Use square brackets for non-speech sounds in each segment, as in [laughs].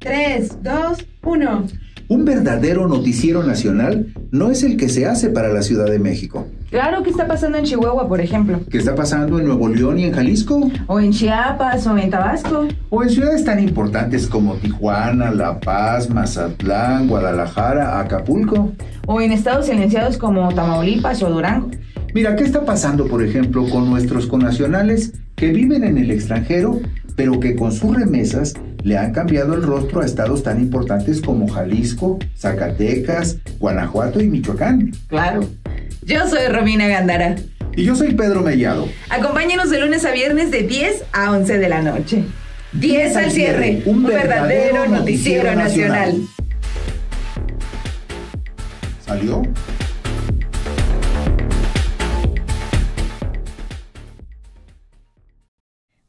3, 2, 1. Un verdadero noticiero nacional no es el que se hace para la Ciudad de México. Claro, ¿qué está pasando en Chihuahua, por ejemplo? ¿Qué está pasando en Nuevo León y en Jalisco? O en Chiapas o en Tabasco. O en ciudades tan importantes como Tijuana, La Paz, Mazatlán, Guadalajara, Acapulco. O en estados silenciados como Tamaulipas o Durango. Mira, ¿qué está pasando, por ejemplo, con nuestros connacionales que viven en el extranjero, pero que con sus remesas le han cambiado el rostro a estados tan importantes como Jalisco, Zacatecas, Guanajuato y Michoacán. Claro. Yo soy Romina Gandara. Y yo soy Pedro Mellado. Acompáñenos de lunes a viernes de 10 a 11 de la noche. 10 al cierre, un, verdadero, noticiero, nacional. ¿Salió?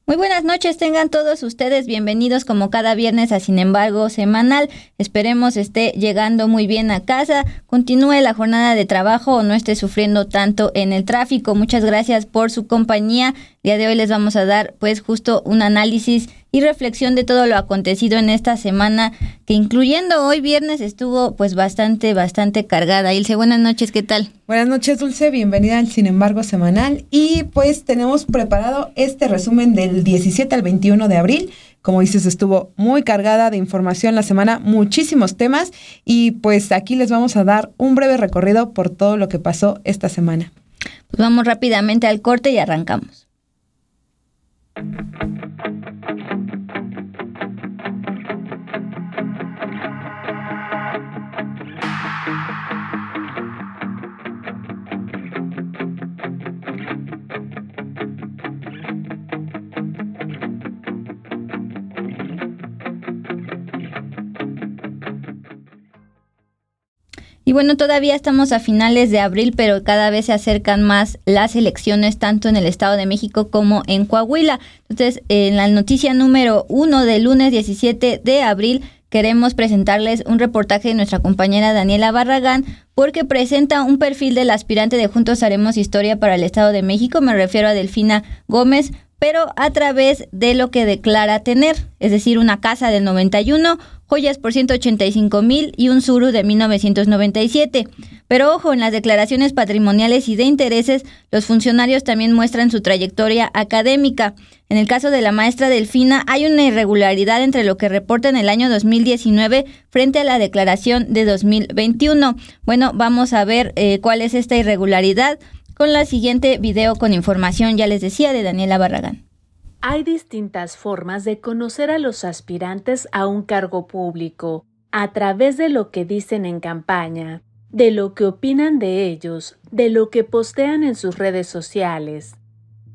Muy buenas noches, tengan todos ustedes bienvenidos como cada viernes a Sin embargo semanal. Esperemos esté llegando muy bien a casa, continúe la jornada de trabajo o no esté sufriendo tanto en el tráfico. Muchas gracias por su compañía día de hoy les vamos a dar pues justo un análisis y reflexión de todo lo acontecido en esta semana, que incluyendo hoy viernes estuvo pues bastante, bastante cargada. Ilse, buenas noches, ¿qué tal? Buenas noches, Dulce, bienvenida al Sin embargo semanal. Y pues tenemos preparado este resumen del 17 al 21 de abril. Como dices, estuvo muy cargada de información la semana, muchísimos temas y pues aquí les vamos a dar un breve recorrido por todo lo que pasó esta semana. Pues vamos rápidamente al corte y arrancamos. thank you Y bueno, todavía estamos a finales de abril, pero cada vez se acercan más las elecciones, tanto en el Estado de México como en Coahuila. Entonces, en la noticia número uno del lunes 17 de abril, queremos presentarles un reportaje de nuestra compañera Daniela Barragán, porque presenta un perfil del aspirante de Juntos Haremos Historia para el Estado de México. Me refiero a Delfina Gómez pero a través de lo que declara tener, es decir, una casa del 91, joyas por 185 mil y un suru de 1997. Pero ojo, en las declaraciones patrimoniales y de intereses, los funcionarios también muestran su trayectoria académica. En el caso de la maestra Delfina, hay una irregularidad entre lo que reporta en el año 2019 frente a la declaración de 2021. Bueno, vamos a ver eh, cuál es esta irregularidad con la siguiente video con información, ya les decía, de Daniela Barragán. Hay distintas formas de conocer a los aspirantes a un cargo público, a través de lo que dicen en campaña, de lo que opinan de ellos, de lo que postean en sus redes sociales.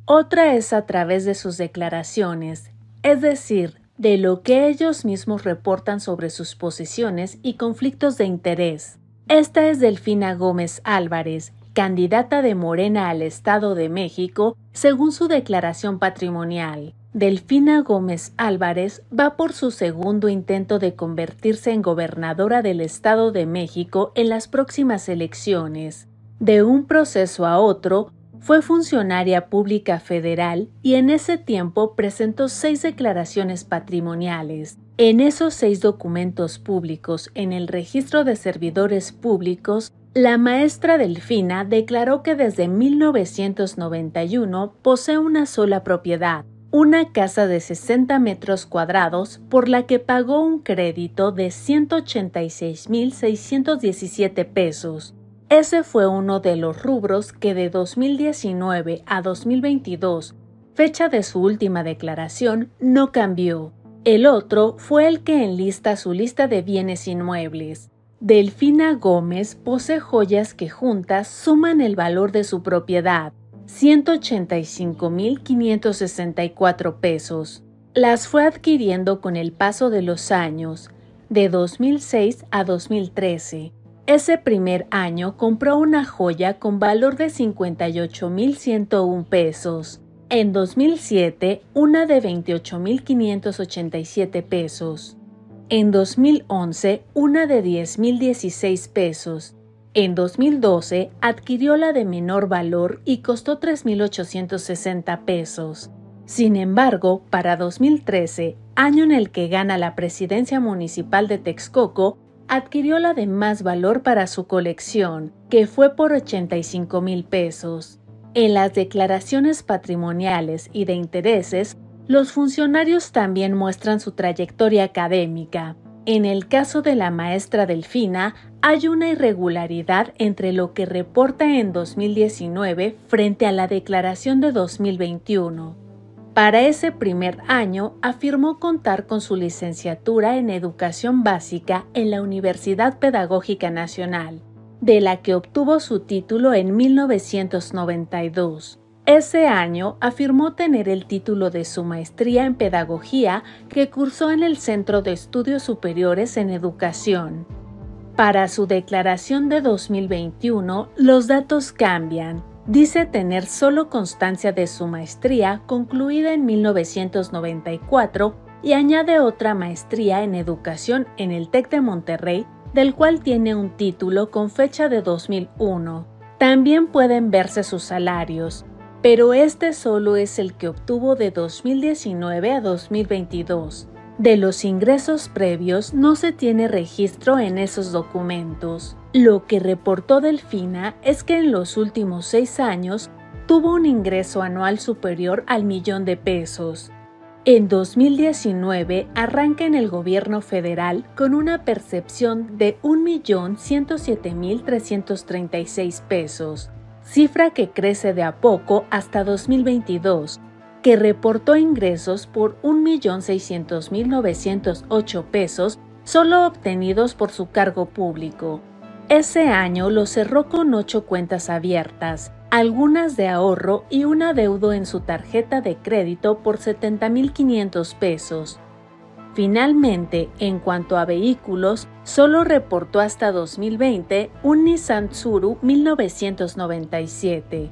Otra es a través de sus declaraciones, es decir, de lo que ellos mismos reportan sobre sus posiciones y conflictos de interés. Esta es Delfina Gómez Álvarez, candidata de Morena al Estado de México, según su declaración patrimonial. Delfina Gómez Álvarez va por su segundo intento de convertirse en gobernadora del Estado de México en las próximas elecciones. De un proceso a otro, fue funcionaria pública federal y en ese tiempo presentó seis declaraciones patrimoniales. En esos seis documentos públicos en el registro de servidores públicos la maestra Delfina declaró que desde 1991 posee una sola propiedad, una casa de 60 metros cuadrados por la que pagó un crédito de 186.617 pesos. Ese fue uno de los rubros que de 2019 a 2022, fecha de su última declaración, no cambió. El otro fue el que enlista su lista de bienes inmuebles. Delfina Gómez posee joyas que juntas suman el valor de su propiedad, 185.564 pesos. Las fue adquiriendo con el paso de los años, de 2006 a 2013. Ese primer año compró una joya con valor de 58.101 pesos. En 2007, una de 28.587 pesos en 2011 una de 10.016 pesos. En 2012 adquirió la de menor valor y costó 3.860 pesos. Sin embargo, para 2013, año en el que gana la presidencia municipal de Texcoco, adquirió la de más valor para su colección, que fue por $85,000. mil pesos. En las declaraciones patrimoniales y de intereses los funcionarios también muestran su trayectoria académica. En el caso de la maestra Delfina, hay una irregularidad entre lo que reporta en 2019 frente a la declaración de 2021. Para ese primer año afirmó contar con su licenciatura en educación básica en la Universidad Pedagógica Nacional, de la que obtuvo su título en 1992. Ese año afirmó tener el título de su maestría en pedagogía que cursó en el Centro de Estudios Superiores en Educación. Para su declaración de 2021, los datos cambian. Dice tener solo constancia de su maestría concluida en 1994 y añade otra maestría en educación en el TEC de Monterrey, del cual tiene un título con fecha de 2001. También pueden verse sus salarios, pero este solo es el que obtuvo de 2019 a 2022. De los ingresos previos no se tiene registro en esos documentos. Lo que reportó Delfina es que en los últimos seis años tuvo un ingreso anual superior al millón de pesos. En 2019 arranca en el gobierno federal con una percepción de 1.107.336 pesos cifra que crece de a poco hasta 2022, que reportó ingresos por 1.600.908 pesos solo obtenidos por su cargo público. Ese año lo cerró con ocho cuentas abiertas, algunas de ahorro y una adeudo en su tarjeta de crédito por 70.500 pesos. Finalmente, en cuanto a vehículos, solo reportó hasta 2020 un Nissan Tsuru 1997.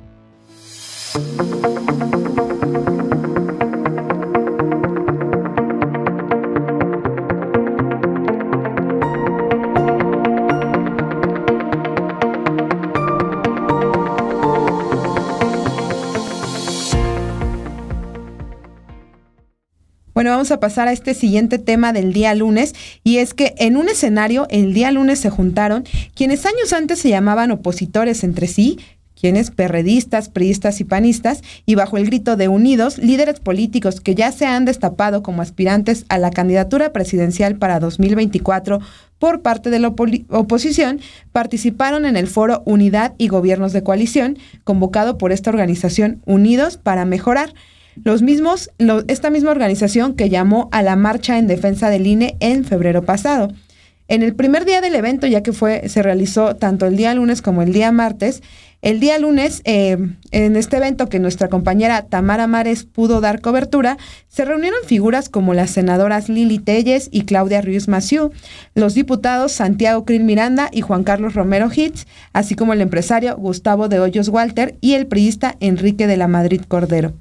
Bueno, vamos a pasar a este siguiente tema del día lunes y es que en un escenario el día lunes se juntaron quienes años antes se llamaban opositores entre sí, quienes perredistas, priistas y panistas, y bajo el grito de Unidos, líderes políticos que ya se han destapado como aspirantes a la candidatura presidencial para 2024 por parte de la oposición, participaron en el foro Unidad y Gobiernos de Coalición, convocado por esta organización Unidos para Mejorar. Los mismos, esta misma organización que llamó a la marcha en defensa del INE en febrero pasado. En el primer día del evento, ya que fue, se realizó tanto el día lunes como el día martes, el día lunes, eh, en este evento que nuestra compañera Tamara Mares pudo dar cobertura, se reunieron figuras como las senadoras Lili Telles y Claudia Ruiz Maciú, los diputados Santiago cril Miranda y Juan Carlos Romero Hitz, así como el empresario Gustavo de Hoyos Walter y el priista Enrique de la Madrid Cordero.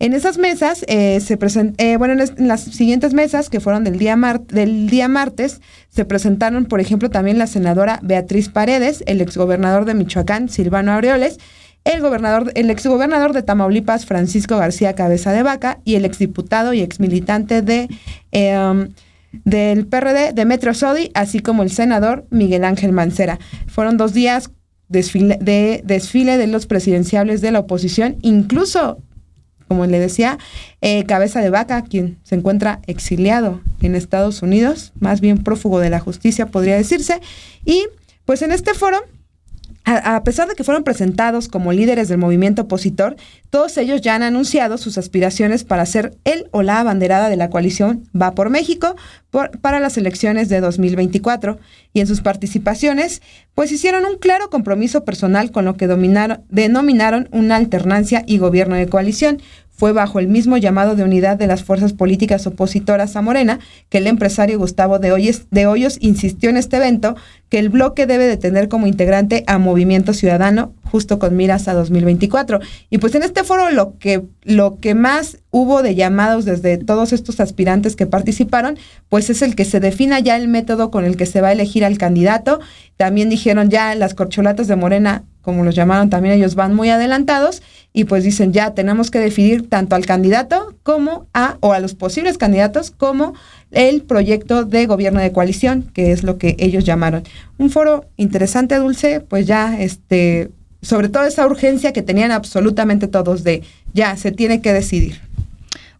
En esas mesas eh, se eh, bueno, en, las siguientes mesas que fueron del día, martes se presentaron, por ejemplo, también la senadora Beatriz Paredes, el exgobernador de Michoacán Silvano Aureoles, el gobernador, el exgobernador de Tamaulipas Francisco García Cabeza de Vaca y el exdiputado y exmilitante de em, del PRD Demetrio Sodi, así como el senador Miguel Ángel Mancera. Fueron dos días de desfile de los presidenciables de la oposición, incluso como le decía, eh, Cabeza de Vaca, quien se encuentra exiliado en Estados Unidos, más bien prófugo de la justicia podría decirse. Y pues en este foro a, pesar de que fueron presentados como líderes del movimiento opositor, todos ellos ya han anunciado sus aspiraciones para ser el o la abanderada de la coalición Va por México para las elecciones de 2024. Y en sus participaciones, pues hicieron un claro compromiso personal con lo que denominaron una alternancia y gobierno de coalición, fue bajo el mismo llamado de unidad de las fuerzas políticas opositoras a Morena que el empresario Gustavo de Hoyos, de Hoyos insistió en este evento que el bloque debe de tener como integrante a Movimiento Ciudadano justo con miras a 2024. Y pues en este foro lo que, lo que más hubo de llamados desde todos estos aspirantes que participaron, pues es el que se defina ya el método con el que se va a elegir al candidato. También dijeron ya las corcholatas de Morena como los llamaron también, ellos van muy adelantados y pues dicen, ya tenemos que definir tanto al candidato como a, o a los posibles candidatos, como el proyecto de gobierno de coalición, que es lo que ellos llamaron. Un foro interesante, Dulce, pues ya, este, sobre todo esa urgencia que tenían absolutamente todos de, ya, se tiene que decidir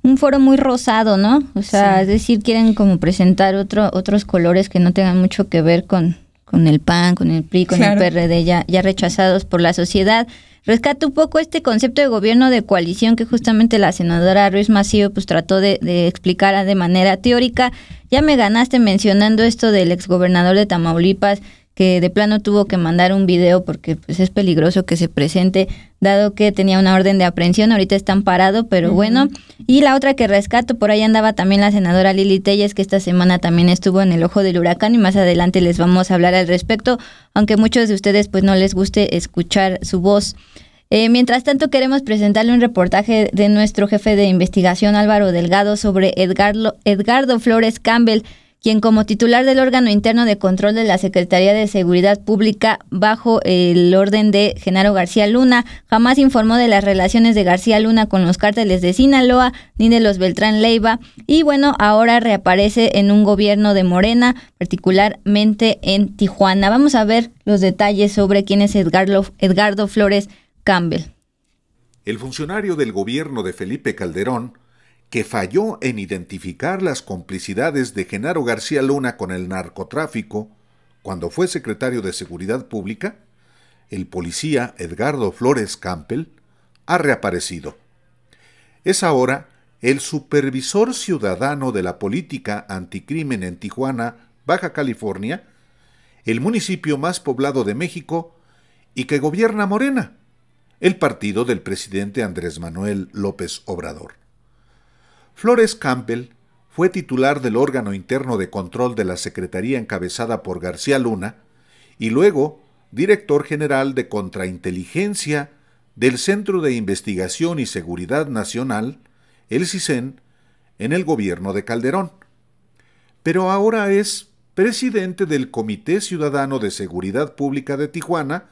un foro muy rosado, ¿no? O sea, es decir, quieren como presentar otro, otros colores que no tengan mucho que ver con, con el PAN, con el PRI, con el PRD, ya, ya rechazados por la sociedad. Rescata un poco este concepto de gobierno de coalición que justamente la senadora Ruiz Macío pues trató de, de explicar de manera teórica. Ya me ganaste mencionando esto del exgobernador de Tamaulipas que de plano tuvo que mandar un video porque pues es peligroso que se presente dado que tenía una orden de aprehensión, ahorita están amparado, pero bueno. Y la otra que rescato, por ahí andaba también la senadora Lili Telles, que esta semana también estuvo en el ojo del huracán y más adelante les vamos a hablar al respecto, aunque muchos de ustedes pues no les guste escuchar su voz. Eh, mientras tanto, queremos presentarle un reportaje de nuestro jefe de investigación Álvaro Delgado sobre Edgardo Flores Campbell, quien como titular del órgano interno de control de la Secretaría de Seguridad Pública bajo el orden de Genaro García Luna, jamás informó de las relaciones de García Luna con los cárteles de Sinaloa ni de los Beltrán Leiva y bueno, ahora reaparece en un gobierno de Morena, particularmente en Tijuana. Vamos a ver los detalles sobre quién es Edgardo, Edgardo Flores Campbell. El funcionario del gobierno de Felipe Calderón que falló en identificar las complicidades de Genaro García Luna con el narcotráfico cuando fue secretario de Seguridad Pública, el policía Edgardo Flores Campbell ha reaparecido. Es ahora el supervisor ciudadano de la política anticrimen en Tijuana, Baja California, el municipio más poblado de México y que gobierna Morena, el partido del presidente Andrés Manuel López Obrador. Flores Campbell fue titular del órgano interno de control de la Secretaría encabezada por García Luna y luego director general de Contrainteligencia del Centro de Investigación y Seguridad Nacional, el CISEN, en el gobierno de Calderón. Pero ahora es presidente del Comité Ciudadano de Seguridad Pública de Tijuana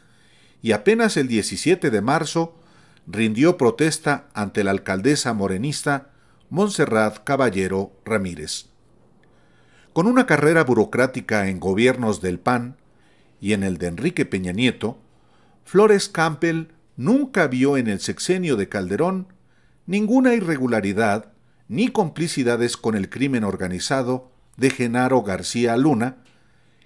y apenas el 17 de marzo rindió protesta ante la alcaldesa morenista Montserrat Caballero Ramírez. Con una carrera burocrática en gobiernos del PAN y en el de Enrique Peña Nieto, Flores Campbell nunca vio en el sexenio de Calderón ninguna irregularidad ni complicidades con el crimen organizado de Genaro García Luna,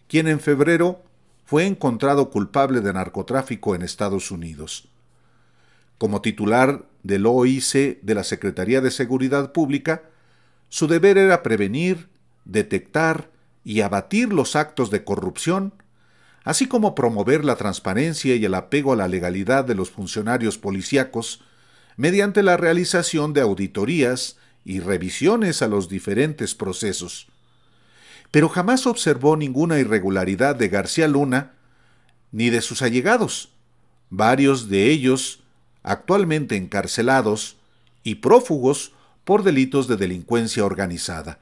quien en febrero fue encontrado culpable de narcotráfico en Estados Unidos. Como titular del OIC de la Secretaría de Seguridad Pública, su deber era prevenir, detectar y abatir los actos de corrupción, así como promover la transparencia y el apego a la legalidad de los funcionarios policíacos mediante la realización de auditorías y revisiones a los diferentes procesos. Pero jamás observó ninguna irregularidad de García Luna ni de sus allegados. Varios de ellos actualmente encarcelados y prófugos por delitos de delincuencia organizada.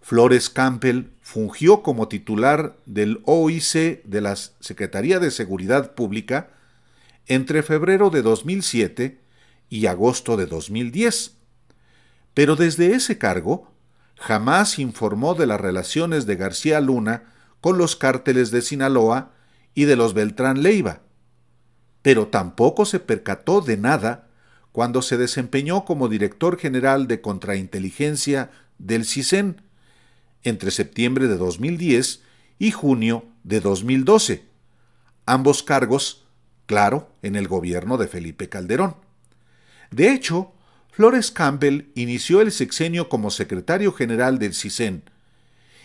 Flores Campbell fungió como titular del OIC de la Secretaría de Seguridad Pública entre febrero de 2007 y agosto de 2010, pero desde ese cargo jamás informó de las relaciones de García Luna con los cárteles de Sinaloa y de los Beltrán Leiva, pero tampoco se percató de nada cuando se desempeñó como director general de contrainteligencia del CISEN entre septiembre de 2010 y junio de 2012, ambos cargos, claro, en el gobierno de Felipe Calderón. De hecho, Flores Campbell inició el sexenio como secretario general del CISEN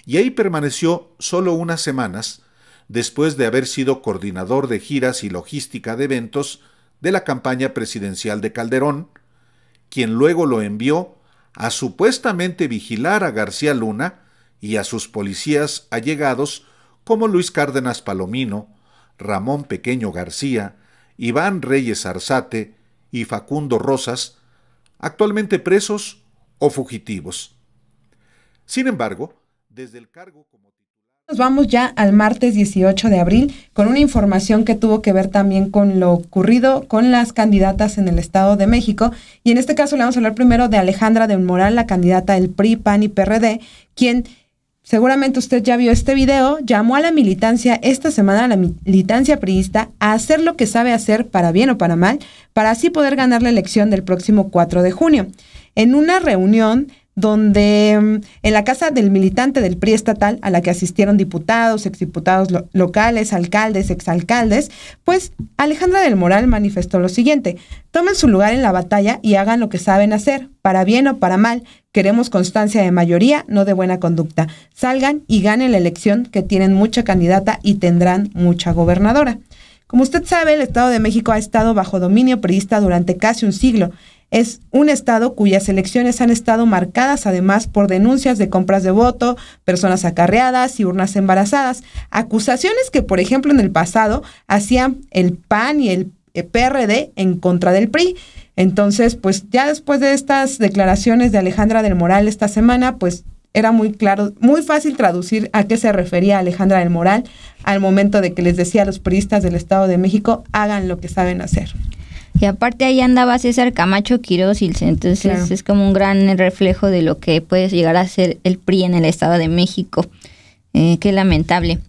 y ahí permaneció solo unas semanas después de haber sido coordinador de giras y logística de eventos de la campaña presidencial de Calderón, quien luego lo envió a supuestamente vigilar a García Luna y a sus policías allegados como Luis Cárdenas Palomino, Ramón Pequeño García, Iván Reyes Arzate y Facundo Rosas, actualmente presos o fugitivos. Sin embargo, desde el cargo como nos vamos ya al martes 18 de abril con una información que tuvo que ver también con lo ocurrido con las candidatas en el Estado de México. Y en este caso le vamos a hablar primero de Alejandra del Moral, la candidata del PRI, PAN y PRD, quien seguramente usted ya vio este video, llamó a la militancia esta semana, a la militancia priista, a hacer lo que sabe hacer para bien o para mal, para así poder ganar la elección del próximo 4 de junio. En una reunión donde mm, en la casa del militante del PRI estatal, a la que asistieron diputados, exdiputados locales, alcaldes, exalcaldes, pues Alejandra del Moral manifestó lo siguiente, tomen su lugar en la batalla y hagan lo que saben hacer, para bien o para mal, queremos constancia de mayoría, no de buena conducta, salgan y ganen la elección que tienen mucha candidata y tendrán mucha gobernadora. Como usted sabe, el Estado de México ha estado bajo dominio priista durante casi un siglo es un estado cuyas elecciones han estado marcadas además por denuncias de compras de voto, personas acarreadas y urnas embarazadas, acusaciones que por ejemplo en el pasado hacían el PAN y el PRD en contra del PRI. Entonces, pues ya después de estas declaraciones de Alejandra del Moral esta semana, pues era muy claro, muy fácil traducir a qué se refería Alejandra del Moral al momento de que les decía a los priistas del Estado de México, hagan lo que saben hacer. Y aparte ahí andaba César Camacho Quiroz, entonces es como un gran reflejo de lo que puede llegar a ser el PRI en el Estado de México. Eh, qué lamentable.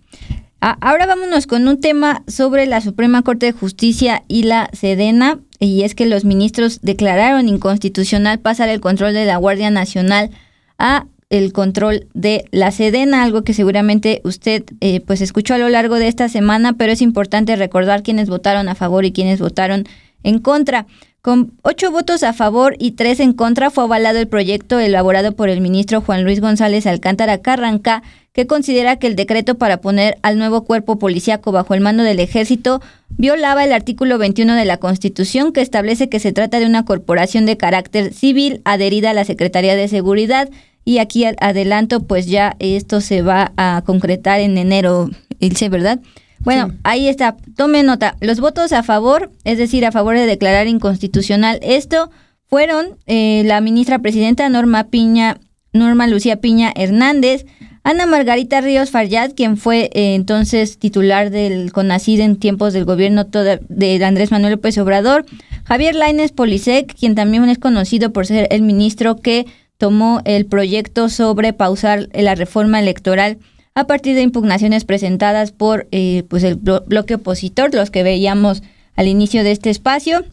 Ah, ahora vámonos con un tema sobre la Suprema Corte de Justicia y la Sedena, y es que los ministros declararon inconstitucional pasar el control de la Guardia Nacional a el control de la Sedena, algo que seguramente usted eh, pues escuchó a lo largo de esta semana, pero es importante recordar quienes votaron a favor y quienes votaron en contra. Con ocho votos a favor y tres en contra fue avalado el proyecto elaborado por el ministro Juan Luis González Alcántara Carranca, que considera que el decreto para poner al nuevo cuerpo policíaco bajo el mando del ejército violaba el artículo 21 de la Constitución que establece que se trata de una corporación de carácter civil adherida a la Secretaría de Seguridad y aquí adelanto pues ya esto se va a concretar en enero, ¿verdad? Bueno, ahí está. Tome nota. Los votos a favor, es decir, a favor de declarar inconstitucional esto, fueron eh, la ministra presidenta Norma Piña, Norma Lucía Piña Hernández, Ana Margarita Ríos Fallad, quien fue eh, entonces titular del CONACID en tiempos del gobierno de Andrés Manuel López Obrador, Javier Laines Polisek, quien también es conocido por ser el ministro que tomó el proyecto sobre pausar la reforma electoral a partir de impugnaciones presentadas por eh, pues el bloque opositor, los que veíamos al inicio de este espacio.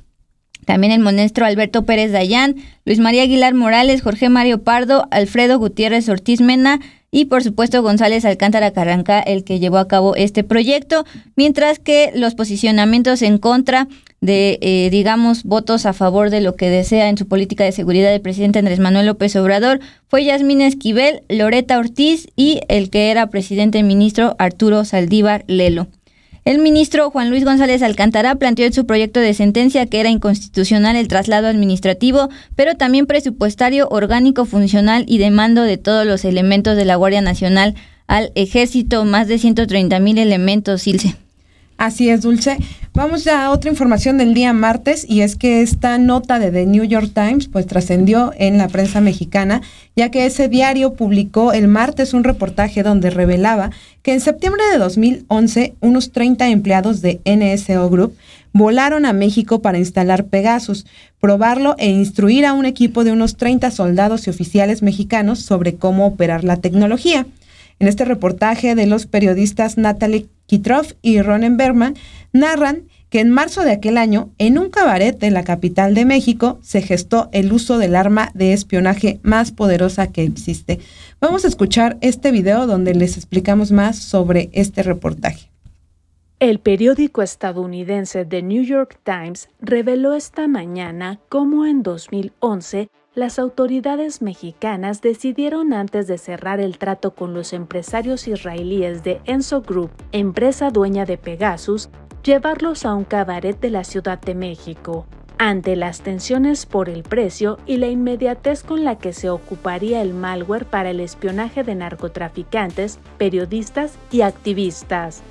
También el monestro Alberto Pérez Dayán, Luis María Aguilar Morales, Jorge Mario Pardo, Alfredo Gutiérrez Ortiz Mena, y por supuesto González Alcántara Carranca el que llevó a cabo este proyecto, mientras que los posicionamientos en contra de, eh, digamos, votos a favor de lo que desea en su política de seguridad el presidente Andrés Manuel López Obrador fue Yasmín Esquivel, Loreta Ortiz y el que era presidente ministro Arturo Saldívar Lelo. El ministro Juan Luis González Alcántara planteó en su proyecto de sentencia que era inconstitucional el traslado administrativo, pero también presupuestario, orgánico, funcional y de mando de todos los elementos de la Guardia Nacional al Ejército, más de 130 mil elementos, Silce. Así es, Dulce. Vamos ya a otra información del día martes y es que esta nota de The New York Times pues trascendió en la prensa mexicana, ya que ese diario publicó el martes un reportaje donde revelaba que en septiembre de 2011 unos 30 empleados de NSO Group volaron a México para instalar Pegasus, probarlo e instruir a un equipo de unos 30 soldados y oficiales mexicanos sobre cómo operar la tecnología. En este reportaje de los periodistas Natalie Kitroff y Ronen Berman, narran que en marzo de aquel año, en un cabaret de la capital de México, se gestó el uso del arma de espionaje más poderosa que existe. Vamos a escuchar este video donde les explicamos más sobre este reportaje. El periódico estadounidense The New York Times reveló esta mañana cómo en 2011 las autoridades mexicanas decidieron antes de cerrar el trato con los empresarios israelíes de Enzo Group, empresa dueña de Pegasus, llevarlos a un cabaret de la Ciudad de México. Ante las tensiones por el precio y la inmediatez con la que se ocuparía el malware para el espionaje de narcotraficantes, periodistas y activistas.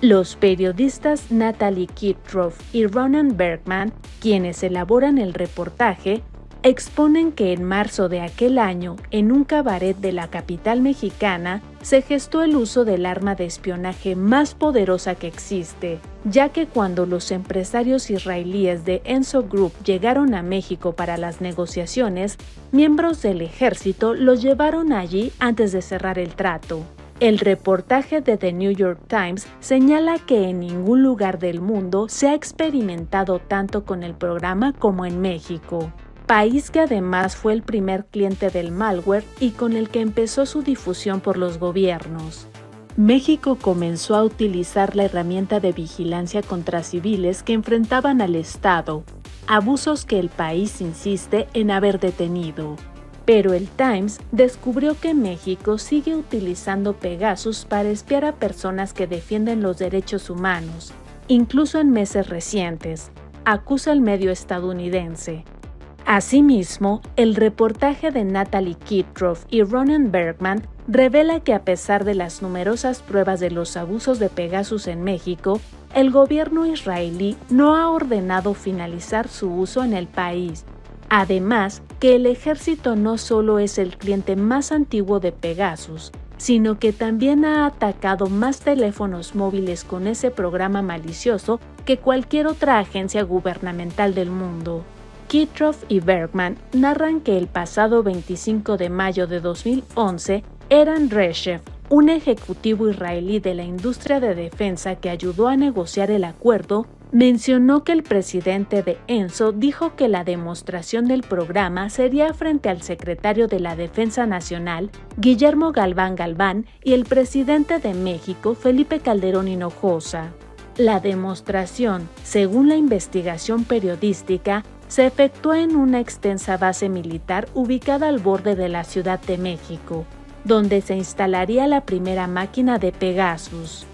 Los periodistas Natalie Kitroff y Ronan Bergman, quienes elaboran el reportaje, exponen que en marzo de aquel año, en un cabaret de la capital mexicana, se gestó el uso del arma de espionaje más poderosa que existe, ya que cuando los empresarios israelíes de Enso Group llegaron a México para las negociaciones, miembros del ejército los llevaron allí antes de cerrar el trato. El reportaje de The New York Times señala que en ningún lugar del mundo se ha experimentado tanto con el programa como en México país que además fue el primer cliente del malware y con el que empezó su difusión por los gobiernos. México comenzó a utilizar la herramienta de vigilancia contra civiles que enfrentaban al Estado, abusos que el país insiste en haber detenido. Pero el Times descubrió que México sigue utilizando Pegasus para espiar a personas que defienden los derechos humanos, incluso en meses recientes, acusa el medio estadounidense. Asimismo, el reportaje de Natalie Kitroff y Ronan Bergman revela que a pesar de las numerosas pruebas de los abusos de Pegasus en México, el gobierno israelí no ha ordenado finalizar su uso en el país. Además, que el ejército no solo es el cliente más antiguo de Pegasus, sino que también ha atacado más teléfonos móviles con ese programa malicioso que cualquier otra agencia gubernamental del mundo. Kitroff y Bergman narran que el pasado 25 de mayo de 2011, Eran Reshev, un ejecutivo israelí de la industria de defensa que ayudó a negociar el acuerdo, mencionó que el presidente de ENSO dijo que la demostración del programa sería frente al secretario de la Defensa Nacional, Guillermo Galván Galván, y el presidente de México, Felipe Calderón Hinojosa. La demostración, según la investigación periodística, se efectuó en una extensa base militar ubicada al borde de la Ciudad de México, donde se instalaría la primera máquina de Pegasus.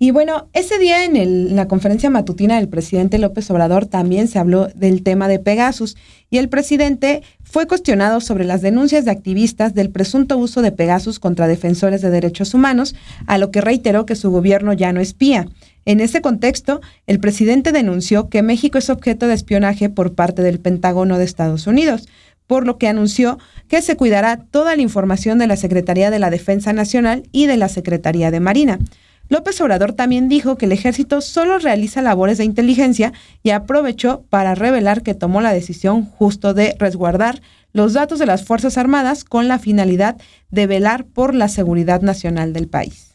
Y bueno, ese día en, la conferencia matutina del presidente López Obrador también se habló del tema de Pegasus y el presidente fue cuestionado sobre las denuncias de activistas del presunto uso de Pegasus contra defensores de derechos humanos, a lo que reiteró que su gobierno ya no espía. En ese contexto, el presidente denunció que México es objeto de espionaje por parte del Pentágono de Estados Unidos, por lo que anunció que se cuidará toda la información de la Secretaría de la Defensa Nacional y de la Secretaría de Marina. López Obrador también dijo que el ejército solo realiza labores de inteligencia y aprovechó para revelar que tomó la decisión justo de resguardar los datos de las Fuerzas Armadas con la finalidad de velar por la seguridad nacional del país.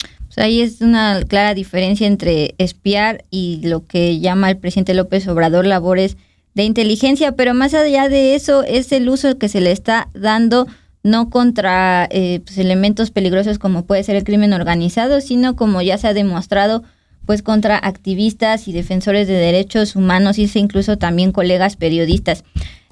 Pues ahí es una clara diferencia entre espiar y lo que llama el presidente López Obrador labores de inteligencia, pero más allá de eso es el uso que se le está dando no contra eh, pues, elementos peligrosos como puede ser el crimen organizado, sino como ya se ha demostrado, pues contra activistas y defensores de derechos humanos, y incluso también colegas periodistas.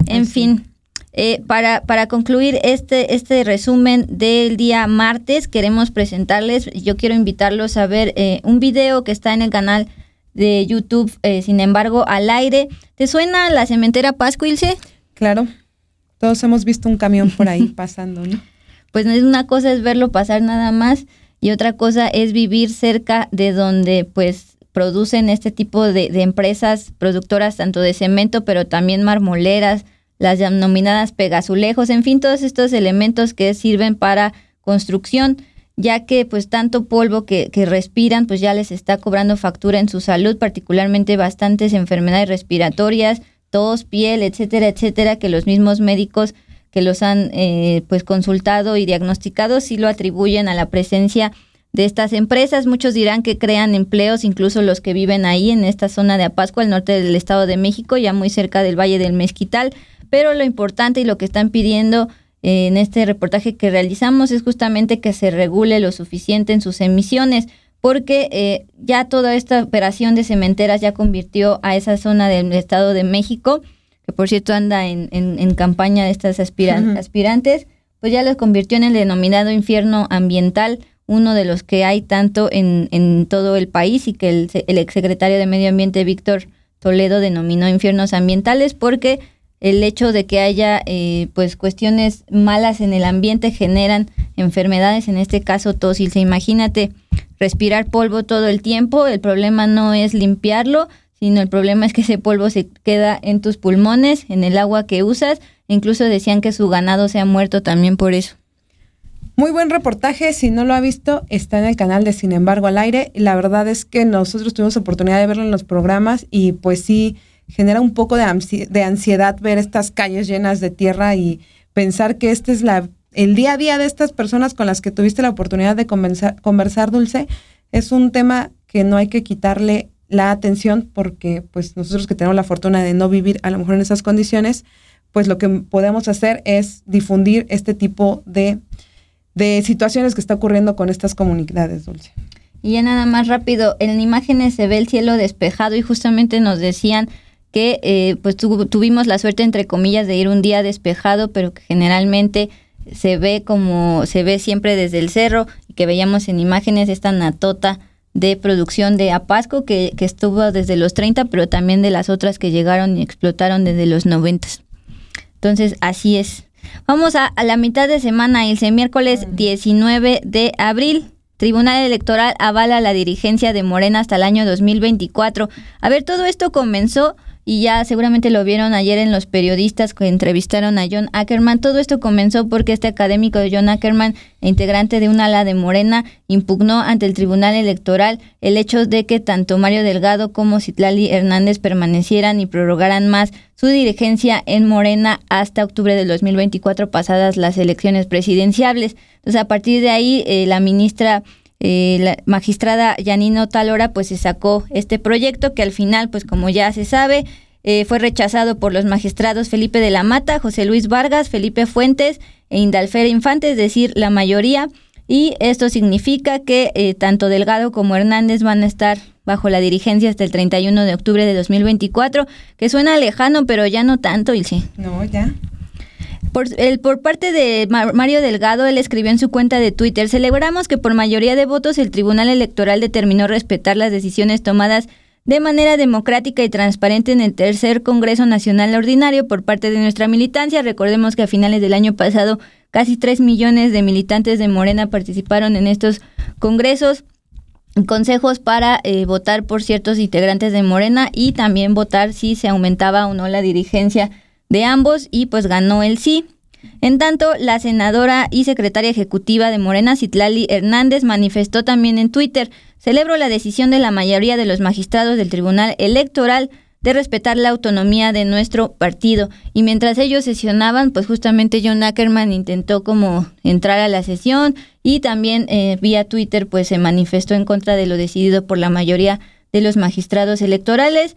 En fin. Eh, para, para, concluir este, este resumen del día martes, queremos presentarles, yo quiero invitarlos a ver eh, un video que está en el canal de YouTube, sin embargo, al aire. ¿Te suena la cementera Pascuilce? Claro. Todos hemos visto un camión por ahí [laughs] pasando, ¿no? Pues una cosa es verlo pasar nada más y otra cosa es vivir cerca de donde pues producen este tipo de, empresas productoras tanto de cemento pero también marmoleras, las denominadas pegazulejos, en fin, todos estos elementos que sirven para construcción, ya que pues tanto polvo que, que, respiran pues ya les está cobrando factura en su salud, particularmente bastantes enfermedades respiratorias, tos, piel, etcétera, etcétera, que los mismos médicos que los han eh, pues consultado y diagnosticado sí lo atribuyen a la presencia de estas empresas. Muchos dirán que crean empleos, incluso los que viven ahí en esta zona de Apasco, al norte del Estado de México, ya muy cerca del Valle del Mezquital. Pero lo importante y lo que están pidiendo eh, en este reportaje que realizamos es justamente que se regule lo suficiente en sus emisiones porque eh, ya toda esta operación de cementeras ya convirtió a esa zona del Estado de México, que por cierto anda en, campaña de estas aspirantes, pues ya los convirtió en el denominado infierno ambiental, uno de los que hay tanto en, todo el país y que el, el exsecretario de Medio Ambiente, Víctor Toledo, denominó infiernos ambientales porque el hecho de que haya eh, pues cuestiones malas en el ambiente generan enfermedades, en este caso tóxicas, imagínate respirar polvo todo el tiempo, el problema no es limpiarlo, sino el problema es que ese polvo se queda en tus pulmones, en el agua que usas, incluso decían que su ganado se ha muerto también por eso. Muy buen reportaje, si no lo ha visto, está en el canal de Sin embargo al aire. La verdad es que nosotros tuvimos oportunidad de verlo en los programas y pues sí, genera un poco de, ansiedad ver estas calles llenas de tierra y pensar que esta es la el día a día de estas personas con las que tuviste la oportunidad de conversar, Dulce, es un tema que no hay que quitarle la atención porque pues nosotros que tenemos la fortuna de no vivir a lo mejor en esas condiciones, pues lo que podemos hacer es difundir este tipo de, de situaciones que está ocurriendo con estas comunidades, Dulce. Y ya nada más rápido, en imágenes se ve el cielo despejado y justamente nos decían que eh, pues tuvimos la suerte, entre comillas, de ir un día despejado, pero que generalmente se ve como se ve siempre desde el cerro y que veíamos en imágenes esta natota de producción de Apasco que, que, estuvo desde los 30, pero también de las otras que llegaron y explotaron desde los 90. Entonces, así es. Vamos a, la mitad de semana, el miércoles 19 de abril. Tribunal Electoral avala la dirigencia de Morena hasta el año 2024. A ver, todo esto comenzó y ya seguramente lo vieron ayer en los periodistas que entrevistaron a John Ackerman. Todo esto comenzó porque este académico John Ackerman, integrante de un ala de Morena, impugnó ante el Tribunal Electoral el hecho de que tanto Mario Delgado como Citlali Hernández permanecieran y prorrogaran más su dirigencia en Morena hasta octubre del 2024, pasadas las elecciones presidenciales. Entonces, a partir de ahí, eh, la ministra eh, la magistrada Yanino Talora pues se sacó este proyecto que al final pues como ya se sabe eh, fue rechazado por los magistrados Felipe de la Mata, José Luis Vargas, Felipe Fuentes e Indalfer Infante, es decir, la mayoría. Y esto significa que eh, tanto Delgado como Hernández van a estar bajo la dirigencia hasta el 31 de octubre de 2024, que suena lejano, pero ya no tanto, Ilse. No, ya. Por, el, por parte de Mario Delgado, él escribió en su cuenta de Twitter, celebramos que por mayoría de votos el Tribunal Electoral determinó respetar las decisiones tomadas de manera democrática y transparente en el tercer Congreso Nacional Ordinario por parte de nuestra militancia. Recordemos que a finales del año pasado casi tres millones de militantes de Morena participaron en estos congresos consejos para eh, votar por ciertos integrantes de Morena y también votar si se aumentaba o no la dirigencia de ambos y pues ganó el sí. En tanto, la senadora y secretaria ejecutiva de Morena, Citlali Hernández, manifestó también en Twitter, celebro la decisión de la mayoría de los magistrados del Tribunal Electoral de respetar la autonomía de nuestro partido. Y mientras ellos sesionaban, pues justamente John Ackerman intentó como entrar a la sesión y también eh, vía Twitter pues se manifestó en contra de lo decidido por la mayoría de los magistrados electorales.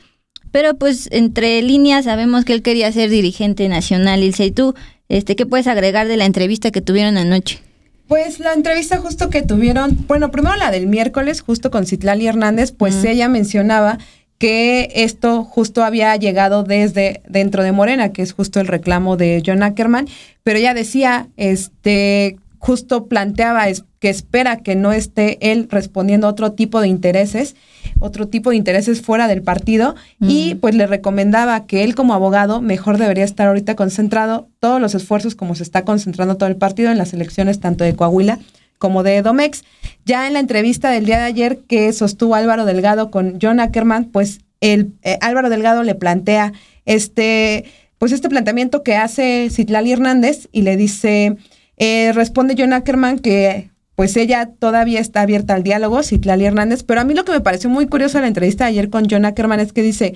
Pero pues entre líneas sabemos que él quería ser dirigente nacional, Ilse. ¿Y tú este, qué puedes agregar de la entrevista que tuvieron anoche? Pues la entrevista justo que tuvieron, bueno, primero la del miércoles, justo con Citlali Hernández, pues ella mencionaba que esto justo había llegado desde dentro de Morena, que es justo el reclamo de John Ackerman, pero ella decía este justo planteaba es que espera que no esté él respondiendo a otro tipo de intereses, otro tipo de intereses fuera del partido, y pues le recomendaba que él como abogado mejor debería estar ahorita concentrado todos los esfuerzos como se está concentrando todo el partido en las elecciones tanto de Coahuila como de Domex. Ya en la entrevista del día de ayer que sostuvo Álvaro Delgado con John Ackerman, pues el, eh, Álvaro Delgado le plantea este, pues este planteamiento que hace Citlali Hernández y le dice eh, responde John Ackerman que pues ella todavía está abierta al diálogo, Citlali Hernández, pero a mí lo que me pareció muy curioso la entrevista ayer con John Ackerman es que dice,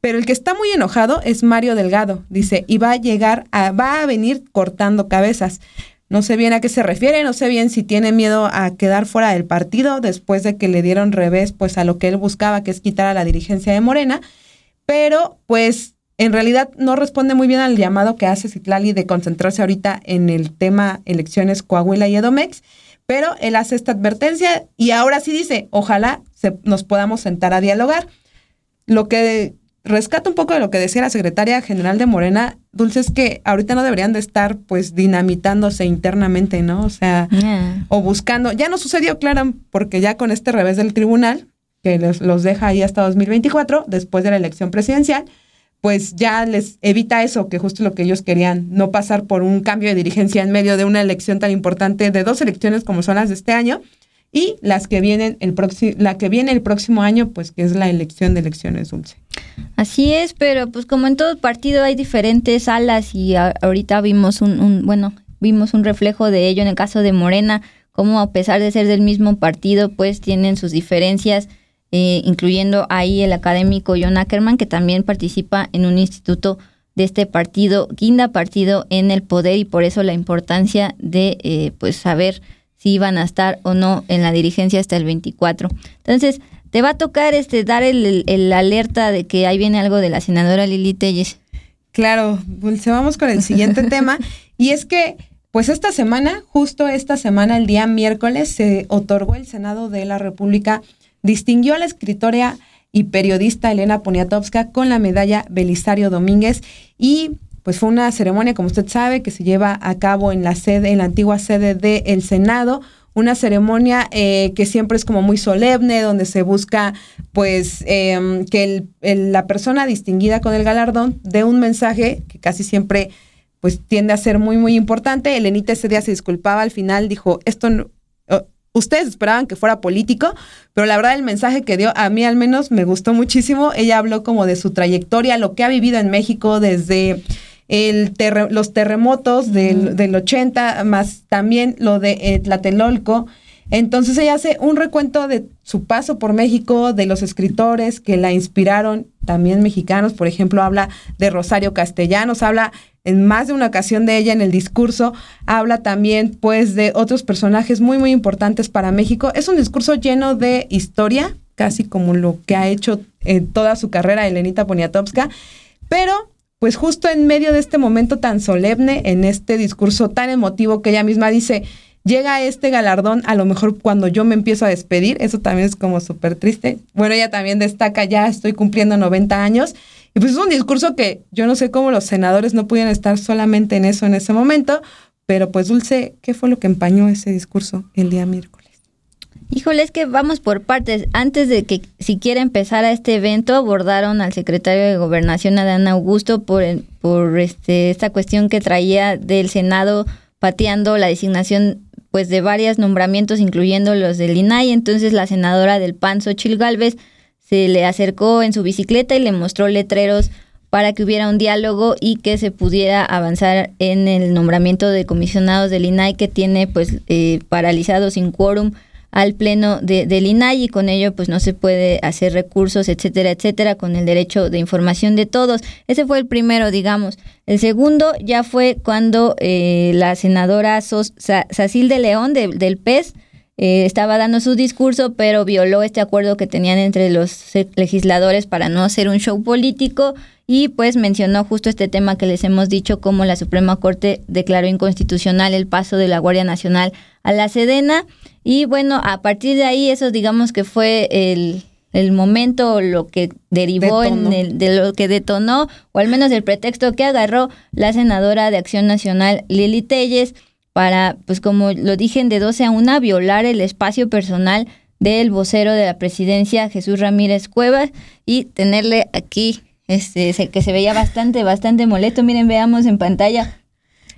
pero el que está muy enojado es Mario Delgado, dice, y va a llegar, va a venir cortando cabezas. No sé bien a qué se refiere, no sé bien si tiene miedo a quedar fuera del partido después de que le dieron revés pues a lo que él buscaba, que es quitar a la dirigencia de Morena, pero pues en realidad no responde muy bien al llamado que hace Citlali de concentrarse ahorita en el tema elecciones Coahuila y Edomex, pero él hace esta advertencia y ahora sí dice, ojalá se, nos podamos sentar a dialogar. Lo que rescata un poco de lo que decía la secretaria general de Morena, Dulce, es que ahorita no deberían de estar pues dinamitándose internamente, ¿no? O sea, o buscando. Ya no sucedió, claro, porque ya con este revés del tribunal, que los, los deja ahí hasta 2024, después de la elección presidencial, pues ya les evita eso, que justo lo que ellos querían, no pasar por un cambio de dirigencia en medio de una elección tan importante, de dos elecciones como son las de este año, y las que vienen el la que viene el próximo año, pues que es la elección de elecciones dulce. Así es, pero pues como en todo partido hay diferentes alas y ahorita vimos un, un, bueno, vimos un reflejo de ello en el caso de Morena, como a pesar de ser del mismo partido, pues tienen sus diferencias eh, incluyendo ahí el académico John Ackerman, que también participa en un instituto de este partido, guinda partido en el poder y por eso la importancia de eh, pues saber si iban a estar o no en la dirigencia hasta el 24. Entonces, te va a tocar este dar el, alerta de que ahí viene algo de la senadora Lili Telles. Claro, se vamos con el siguiente [laughs] tema. Y es que, pues esta semana, justo esta semana, el día miércoles, se otorgó el Senado de la República distinguió a la escritora y periodista Elena Poniatowska con la medalla Belisario Domínguez y pues fue una ceremonia, como usted sabe, que se lleva a cabo en la sede, en la antigua sede del Senado, una ceremonia eh, que siempre es como muy solemne, donde se busca pues em, que la persona distinguida con el galardón dé un mensaje que casi siempre pues tiende a ser muy, muy importante. Elenita ese día se disculpaba al final, dijo, esto no, ustedes esperaban que fuera político, pero la verdad el mensaje que dio a mí al menos me gustó muchísimo. Ella habló como de su trayectoria, lo que ha vivido en México desde el los terremotos del, 80, más también lo de eh, Tlatelolco. Entonces ella hace un recuento de su paso por México, de los escritores que la inspiraron, también mexicanos, por ejemplo, habla de Rosario Castellanos, habla en más de una ocasión de ella en el discurso, habla también pues de otros personajes muy muy importantes para México. Es un discurso lleno de historia, casi como lo que ha hecho en toda su carrera Elenita Poniatowska, pero pues justo en medio de este momento tan solemne, en este discurso tan emotivo que ella misma dice, llega este galardón a lo mejor cuando yo me empiezo a despedir, eso también es como súper triste. Bueno, ella también destaca, ya estoy cumpliendo 90 años. Y pues es un discurso que yo no sé cómo los senadores no pudieron estar solamente en eso en ese momento, pero pues Dulce, ¿qué fue lo que empañó ese discurso el día miércoles? Híjole, que vamos por partes. Antes de que siquiera empezara este evento, abordaron al secretario de Gobernación, Adán Augusto, por, por este, esta cuestión que traía del Senado pateando la designación pues de varios nombramientos, incluyendo los del INAI. Entonces la senadora del PAN, Xochil Gálvez, se le acercó en su bicicleta y le mostró letreros para que hubiera un diálogo y que se pudiera avanzar en el nombramiento de comisionados del INAI que tiene pues eh, paralizados paralizado sin quórum al pleno de, del INAI y con ello pues no se puede hacer recursos, etcétera, etcétera, con el derecho de información de todos. Ese fue el primero, digamos. El segundo ya fue cuando eh, la senadora Sacil de León del PES eh, estaba dando su discurso, pero violó este acuerdo que tenían entre los legisladores para no hacer un show político y pues mencionó justo este tema que les hemos dicho, como la Suprema Corte declaró inconstitucional el paso de la Guardia Nacional a la Sedena. Y bueno, a partir de ahí, eso digamos que fue el, el momento, lo que derivó en el, de lo que detonó, o al menos el pretexto que agarró la senadora de Acción Nacional, Lili Telles, para, pues como lo dije de 12 a 1, violar el espacio personal del vocero de la presidencia, Jesús Ramírez Cuevas, y tenerle aquí, este, que se veía bastante, bastante molesto. Miren, veamos en pantalla.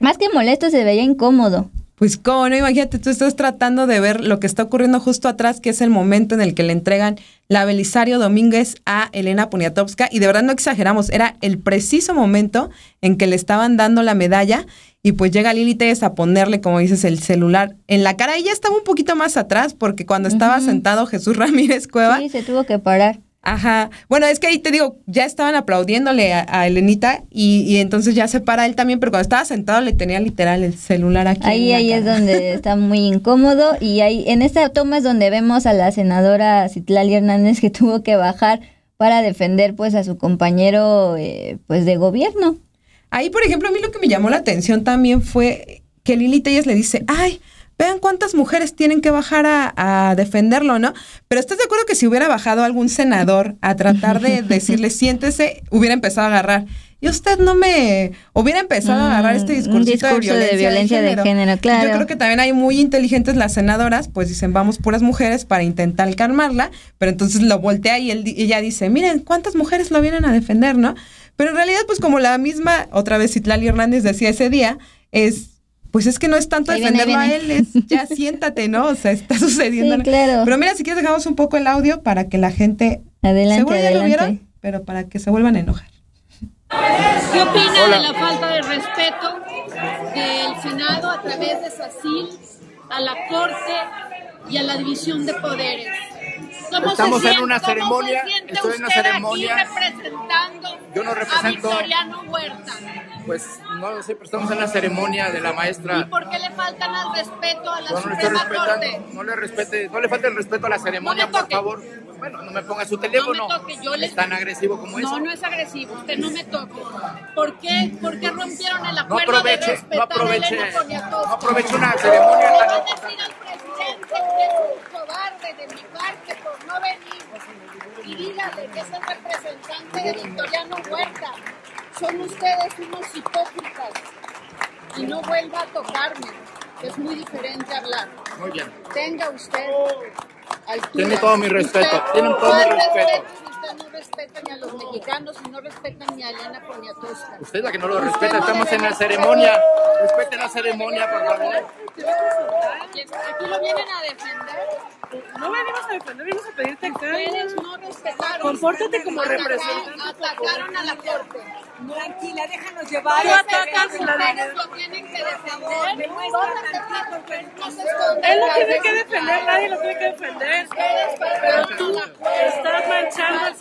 Más que molesto, se veía incómodo. Pues cómo no, imagínate, tú estás tratando de ver lo que está ocurriendo justo atrás, que es el momento en el que le entregan la Belisario Domínguez a Elena Poniatowska. Y de verdad no exageramos, era el preciso momento en que le estaban dando la medalla. Y pues llega Lili Tellez a ponerle, como dices, el celular en la cara. y Ella estaba un poquito más atrás, porque cuando estaba sentado Jesús Ramírez Cueva. Sí, se tuvo que parar. Ajá. Bueno, es que ahí te digo, ya estaban aplaudiéndole a, Elenita y, y, entonces ya se para él también, pero cuando estaba sentado le tenía literal el celular aquí. Ahí, ahí es donde [laughs] está muy incómodo y ahí en esta toma es donde vemos a la senadora Citlali Hernández que [laughs] tuvo que bajar para defender pues a su compañero eh, pues de gobierno. Ahí, por ejemplo, a mí lo que me llamó la atención también fue que Lili Tellas le dice, ay, vean cuántas mujeres tienen que bajar a, defenderlo, ¿no? Pero estás de acuerdo que si hubiera bajado algún senador a tratar de [laughs] decirle siéntese, hubiera empezado a agarrar. Y usted no me hubiera empezado a agarrar este mm, discurso de violencia, de, género. claro. Yo creo que también hay muy inteligentes las senadoras, pues dicen, vamos puras mujeres para intentar calmarla, pero entonces lo voltea y ella dice, miren, ¿cuántas mujeres lo vienen a defender, no? Pero en realidad, pues como la misma, otra vez Citlali Hernández decía ese día, es pues es que no es tanto defenderlo a él, es ya [laughs] siéntate, ¿no? O sea, está sucediendo. Sí, claro. Pero mira, si quieres dejamos un poco el audio para que la gente... Adelante, seguro adelante. ya lo vieron, pero para que se vuelvan a enojar. ¿Qué opina de la falta de respeto del Senado a través de SACIL a la Corte y a la División de Poderes? Estamos en una ceremonia. Estoy en una ceremonia. representando Yo no represento. A Victoriano Huerta. Pues no lo sé, pero estamos en la ceremonia de la maestra. ¿Y por qué le faltan al respeto a la no, Suprema no Corte? No le respete, no le falte el respeto a la ceremonia, por favor. Bueno, no me ponga su teléfono. No me toque, yo le... ¿Es tan agresivo como eso? No, no es agresivo, usted no me toque. ¿Por qué, ¿Por qué rompieron el acuerdo no aproveche, de respetar no aproveche, a No aproveche una ceremonia. Le van a decir al presidente que es un cobarde de mi parte no venimos. Y dígale que es el representante de Victoriano Huerta. Son ustedes unos hipócritas. Y no vuelva a tocarme, es muy diferente hablar. Tenga usted Tiene todo mi respeto. Tiene todo mi respeto no respetan a los mexicanos y no respetan ni a Elena Poniatowska. Usted es la que no lo respeta, estamos en la ceremonia. Respete la ceremonia, por favor. Aquí lo vienen a defender. No venimos a defender, venimos a pedirte acá. Ustedes no respetaron. Compórtate como representante. Atacaron a la corte. Tranquila, déjanos llevar. No atacas la Ustedes lo tienen que defender. Él lo tiene que defender, nadie lo tiene que defender. Pero tú estás manchando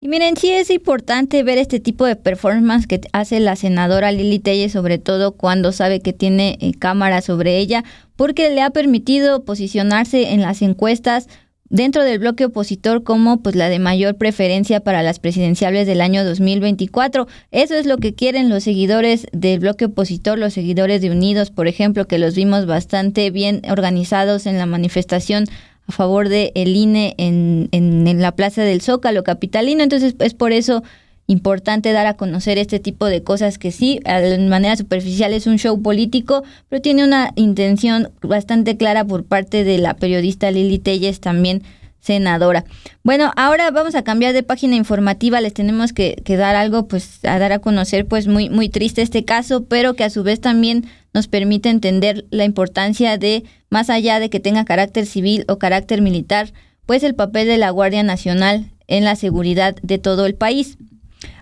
y miren, sí es importante ver este tipo de performance que hace la senadora Lili Telle, sobre todo cuando sabe que tiene eh, cámara sobre ella, porque le ha permitido posicionarse en las encuestas dentro del bloque opositor como pues la de mayor preferencia para las presidenciales del año 2024. Eso es lo que quieren los seguidores del bloque opositor, los seguidores de Unidos, por ejemplo, que los vimos bastante bien organizados en la manifestación a favor de el INE en, en, la Plaza del Zócalo capitalino. Entonces, es pues, por eso importante dar a conocer este tipo de cosas que sí, de manera superficial es un show político, pero tiene una intención bastante clara por parte de la periodista Lili Telles también senadora. Bueno, ahora vamos a cambiar de página informativa, les tenemos que, que, dar algo, pues a dar a conocer, pues muy, muy triste este caso, pero que a su vez también nos permite entender la importancia de, más allá de que tenga carácter civil o carácter militar, pues el papel de la Guardia Nacional en la seguridad de todo el país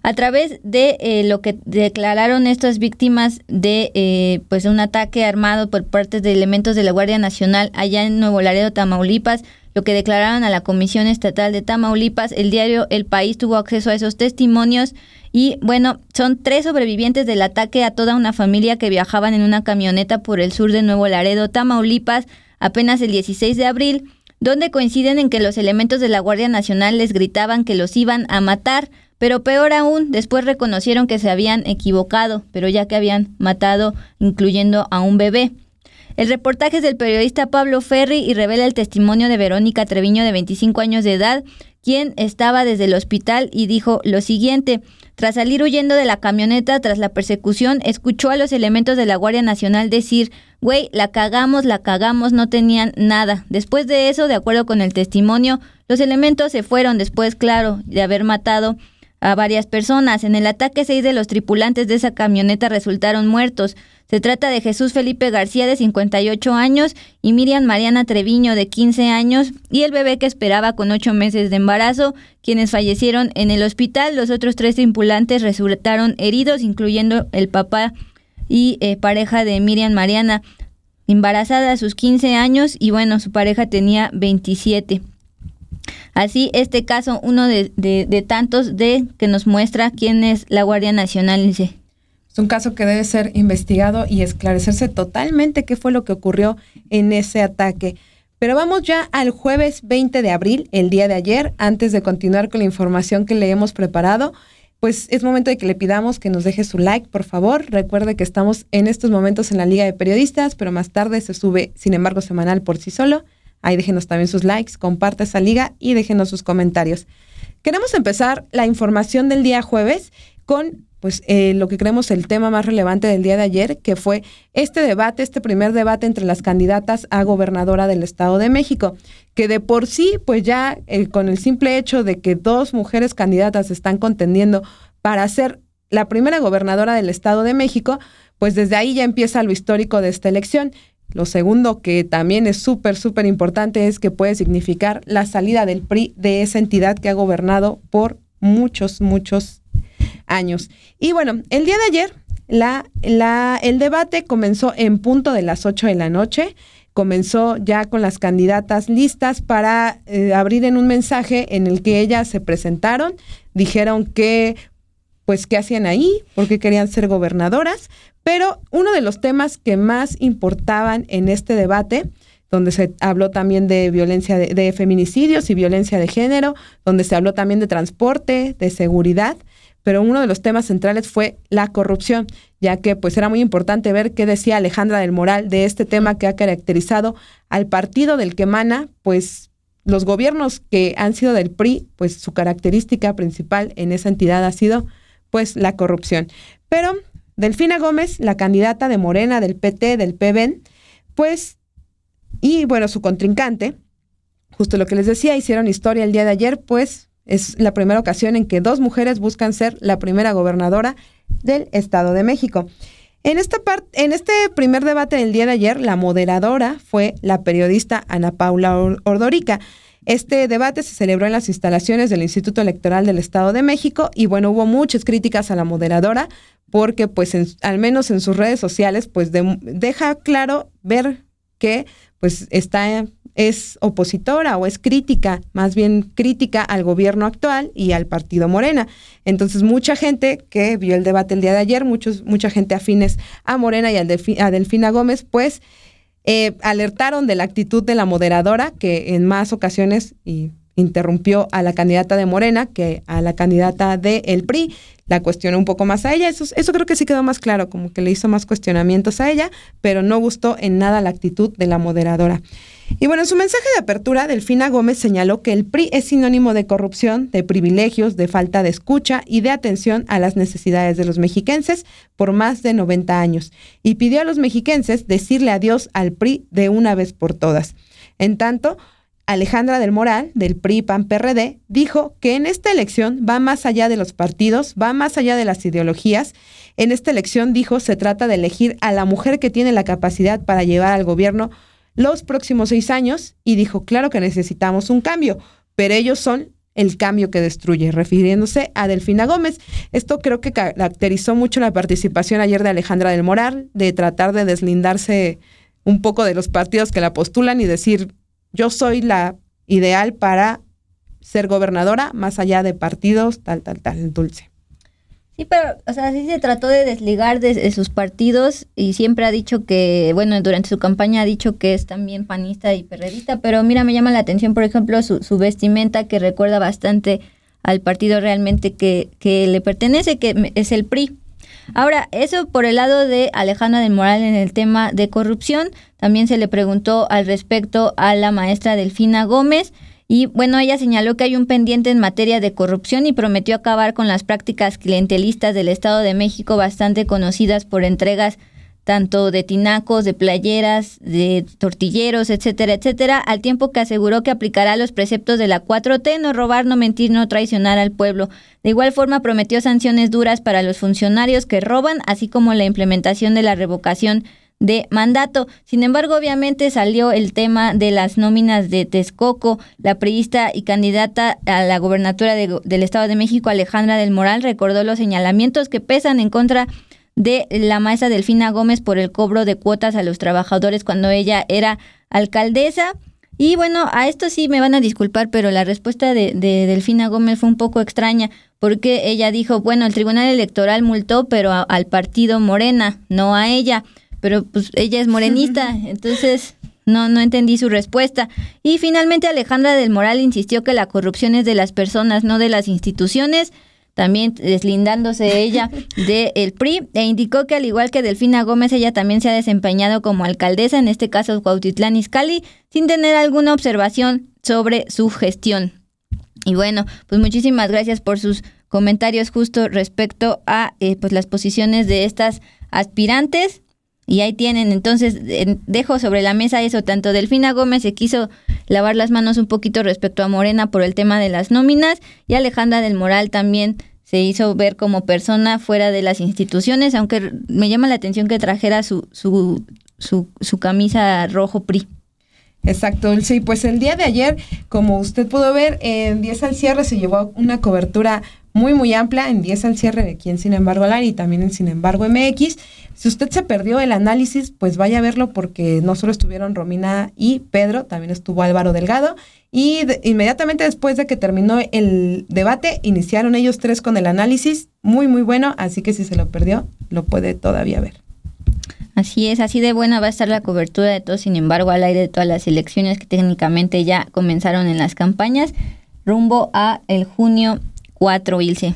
a través de eh, lo que declararon estas víctimas de eh, pues un ataque armado por parte de elementos de la Guardia Nacional allá en Nuevo Laredo, Tamaulipas, lo que declararon a la Comisión Estatal de Tamaulipas. El diario El País tuvo acceso a esos testimonios y bueno, son tres sobrevivientes del ataque a toda una familia que viajaban en una camioneta por el sur de Nuevo Laredo, Tamaulipas, apenas el 16 de abril, donde coinciden en que los elementos de la Guardia Nacional les gritaban que los iban a matar. Pero peor aún, después reconocieron que se habían equivocado, pero ya que habían matado incluyendo a un bebé. El reportaje es del periodista Pablo Ferri y revela el testimonio de Verónica Treviño de 25 años de edad, quien estaba desde el hospital y dijo lo siguiente. Tras salir huyendo de la camioneta tras la persecución, escuchó a los elementos de la Guardia Nacional decir, güey, la cagamos, la cagamos, no tenían nada. Después de eso, de acuerdo con el testimonio, los elementos se fueron después, claro, de haber matado a varias personas. En el ataque, seis de los tripulantes de esa camioneta resultaron muertos. Se trata de Jesús Felipe García, de 58 años, y Miriam Mariana Treviño, de 15 años, y el bebé que esperaba con ocho meses de embarazo, quienes fallecieron en el hospital. Los otros tres tripulantes resultaron heridos, incluyendo el papá y eh, pareja de Miriam Mariana, embarazada a sus 15 años, y bueno, su pareja tenía 27. Así, este caso, uno de, tantos de que nos muestra quién es la Guardia Nacional. Es un caso que debe ser investigado y esclarecerse totalmente qué fue lo que ocurrió en ese ataque. Pero vamos ya al jueves 20 de abril, el día de ayer, antes de continuar con la información que le hemos preparado. Pues es momento de que le pidamos que nos deje su like, por favor. Recuerde que estamos en estos momentos en la Liga de Periodistas, pero más tarde se sube, sin embargo, semanal por sí solo. Ahí déjenos también sus likes, comparte esa liga y déjenos sus comentarios. Queremos empezar la información del día jueves con pues eh, lo que creemos el tema más relevante del día de ayer, que fue este debate, este primer debate entre las candidatas a gobernadora del Estado de México, que de por sí, pues ya eh, con el simple hecho de que dos mujeres candidatas están contendiendo para ser la primera gobernadora del Estado de México, pues desde ahí ya empieza lo histórico de esta elección. Lo segundo que también es súper, súper importante es que puede significar la salida del PRI de esa entidad que ha gobernado por muchos, muchos años. Y bueno, el día de ayer la, la, el debate comenzó en punto de las 8 de la noche. Comenzó ya con las candidatas listas para eh, abrir en un mensaje en el que ellas se presentaron, dijeron que pues qué hacían ahí, por qué querían ser gobernadoras, pero uno de los temas que más importaban en este debate, donde se habló también de violencia de, feminicidios y violencia de género, donde se habló también de transporte, de seguridad, pero uno de los temas centrales fue la corrupción, ya que pues era muy importante ver qué decía Alejandra del Moral de este tema que ha caracterizado al partido del que emana, pues los gobiernos que han sido del PRI, pues su característica principal en esa entidad ha sido pues la corrupción. Pero Delfina Gómez, la candidata de Morena, del PT, del PBN, pues, y bueno, su contrincante, justo lo que les decía, hicieron historia el día de ayer, pues es la primera ocasión en que dos mujeres buscan ser la primera gobernadora del Estado de México. En, esta parte, en este primer debate del día de ayer, la moderadora fue la periodista Ana Paula Ordorica, este debate se celebró en las instalaciones del Instituto Electoral del Estado de México y bueno, hubo muchas críticas a la moderadora porque pues al menos en sus redes sociales pues deja claro ver que pues está es opositora o es crítica, más bien crítica al gobierno actual y al partido Morena. Entonces, mucha gente que vio el debate el día de ayer, muchos, mucha gente afines a Morena y a, Delfina Gómez, pues eh, alertaron de la actitud de la moderadora, que en más ocasiones y interrumpió a la candidata de Morena que a la candidata del el PRI. La cuestionó un poco más a ella. Eso, eso creo que sí quedó más claro, como que le hizo más cuestionamientos a ella, pero no gustó en nada la actitud de la moderadora. Y bueno, en su mensaje de apertura, Delfina Gómez señaló que el PRI es sinónimo de corrupción, de privilegios, de falta de escucha y de atención a las necesidades de los mexiquenses por más de 90 años, y pidió a los mexiquenses decirle adiós al PRI de una vez por todas. En tanto, Alejandra del Moral, del PRI-PAN-PRD, dijo que en esta elección va más allá de los partidos, va más allá de las ideologías. En esta elección, dijo, se trata de elegir a la mujer que tiene la capacidad para llevar al gobierno los próximos seis años y dijo, claro que necesitamos un cambio, pero ellos son el cambio que destruye, refiriéndose a Delfina Gómez. Esto creo que caracterizó mucho la participación ayer de Alejandra del Moral, de tratar de deslindarse un poco de los partidos que la postulan y decir, yo soy la ideal para ser gobernadora, más allá de partidos, tal, tal, tal, dulce. Sí, pero, o sea, sí se trató de desligar de, sus partidos y siempre ha dicho que, bueno, durante su campaña ha dicho que es también panista y perredista, pero mira, me llama la atención, por ejemplo, su, vestimenta que recuerda bastante al partido realmente que, que, le pertenece, que es el PRI. Ahora, eso por el lado de Alejandra del Moral en el tema de corrupción, también se le preguntó al respecto a la maestra Delfina Gómez. Y bueno, ella señaló que hay un pendiente en materia de corrupción y prometió acabar con las prácticas clientelistas del Estado de México bastante conocidas por entregas tanto de tinacos, de playeras, de tortilleros, etcétera, etcétera, al tiempo que aseguró que aplicará los preceptos de la 4T, no robar, no mentir, no traicionar al pueblo. De igual forma, prometió sanciones duras para los funcionarios que roban, así como la implementación de la revocación de mandato. Sin embargo, obviamente salió el tema de las nóminas de Texcoco. La priista y candidata a la gobernatura del Estado de México, Alejandra del Moral, recordó los señalamientos que pesan en contra de la maestra Delfina Gómez por el cobro de cuotas a los trabajadores cuando ella era alcaldesa. Y bueno, a esto sí me van a disculpar, pero la respuesta de, Delfina Gómez fue un poco extraña, porque ella dijo, bueno, el Tribunal Electoral multó, pero al partido Morena, no a ella pero pues ella es morenista, [laughs] entonces no, no entendí su respuesta. Y finalmente Alejandra del Moral insistió que la corrupción es de las personas, no de las instituciones, también deslindándose ella [laughs] del el PRI, e indicó que al igual que Delfina Gómez, ella también se ha desempeñado como alcaldesa, en este caso Cuautitlán Iscali, sin tener alguna observación sobre su gestión. Y bueno, pues muchísimas gracias por sus comentarios justo respecto a eh, pues las posiciones de estas aspirantes. Y ahí tienen, entonces dejo sobre la mesa eso, tanto Delfina Gómez se quiso lavar las manos un poquito respecto a Morena por el tema de las nóminas y Alejandra del Moral también se hizo ver como persona fuera de las instituciones, aunque me llama la atención que trajera su, su, su, camisa rojo PRI. Exacto, sí, pues el día de ayer, como usted pudo ver, en 10 al cierre se llevó una cobertura muy, muy amplia en 10 al cierre de quien Sin embargo aire y también en Sin embargo MX. Si usted se perdió el análisis, pues vaya a verlo porque no solo estuvieron Romina y Pedro, también estuvo Álvaro Delgado. Y inmediatamente después de que terminó el debate, iniciaron ellos tres con el análisis. Muy, muy bueno. Así que si se lo perdió, lo puede todavía ver. Así es, así de buena va a estar la cobertura de todo, sin embargo, al aire de todas las elecciones que técnicamente ya comenzaron en las campañas, rumbo a el junio Cuatro, Ilse.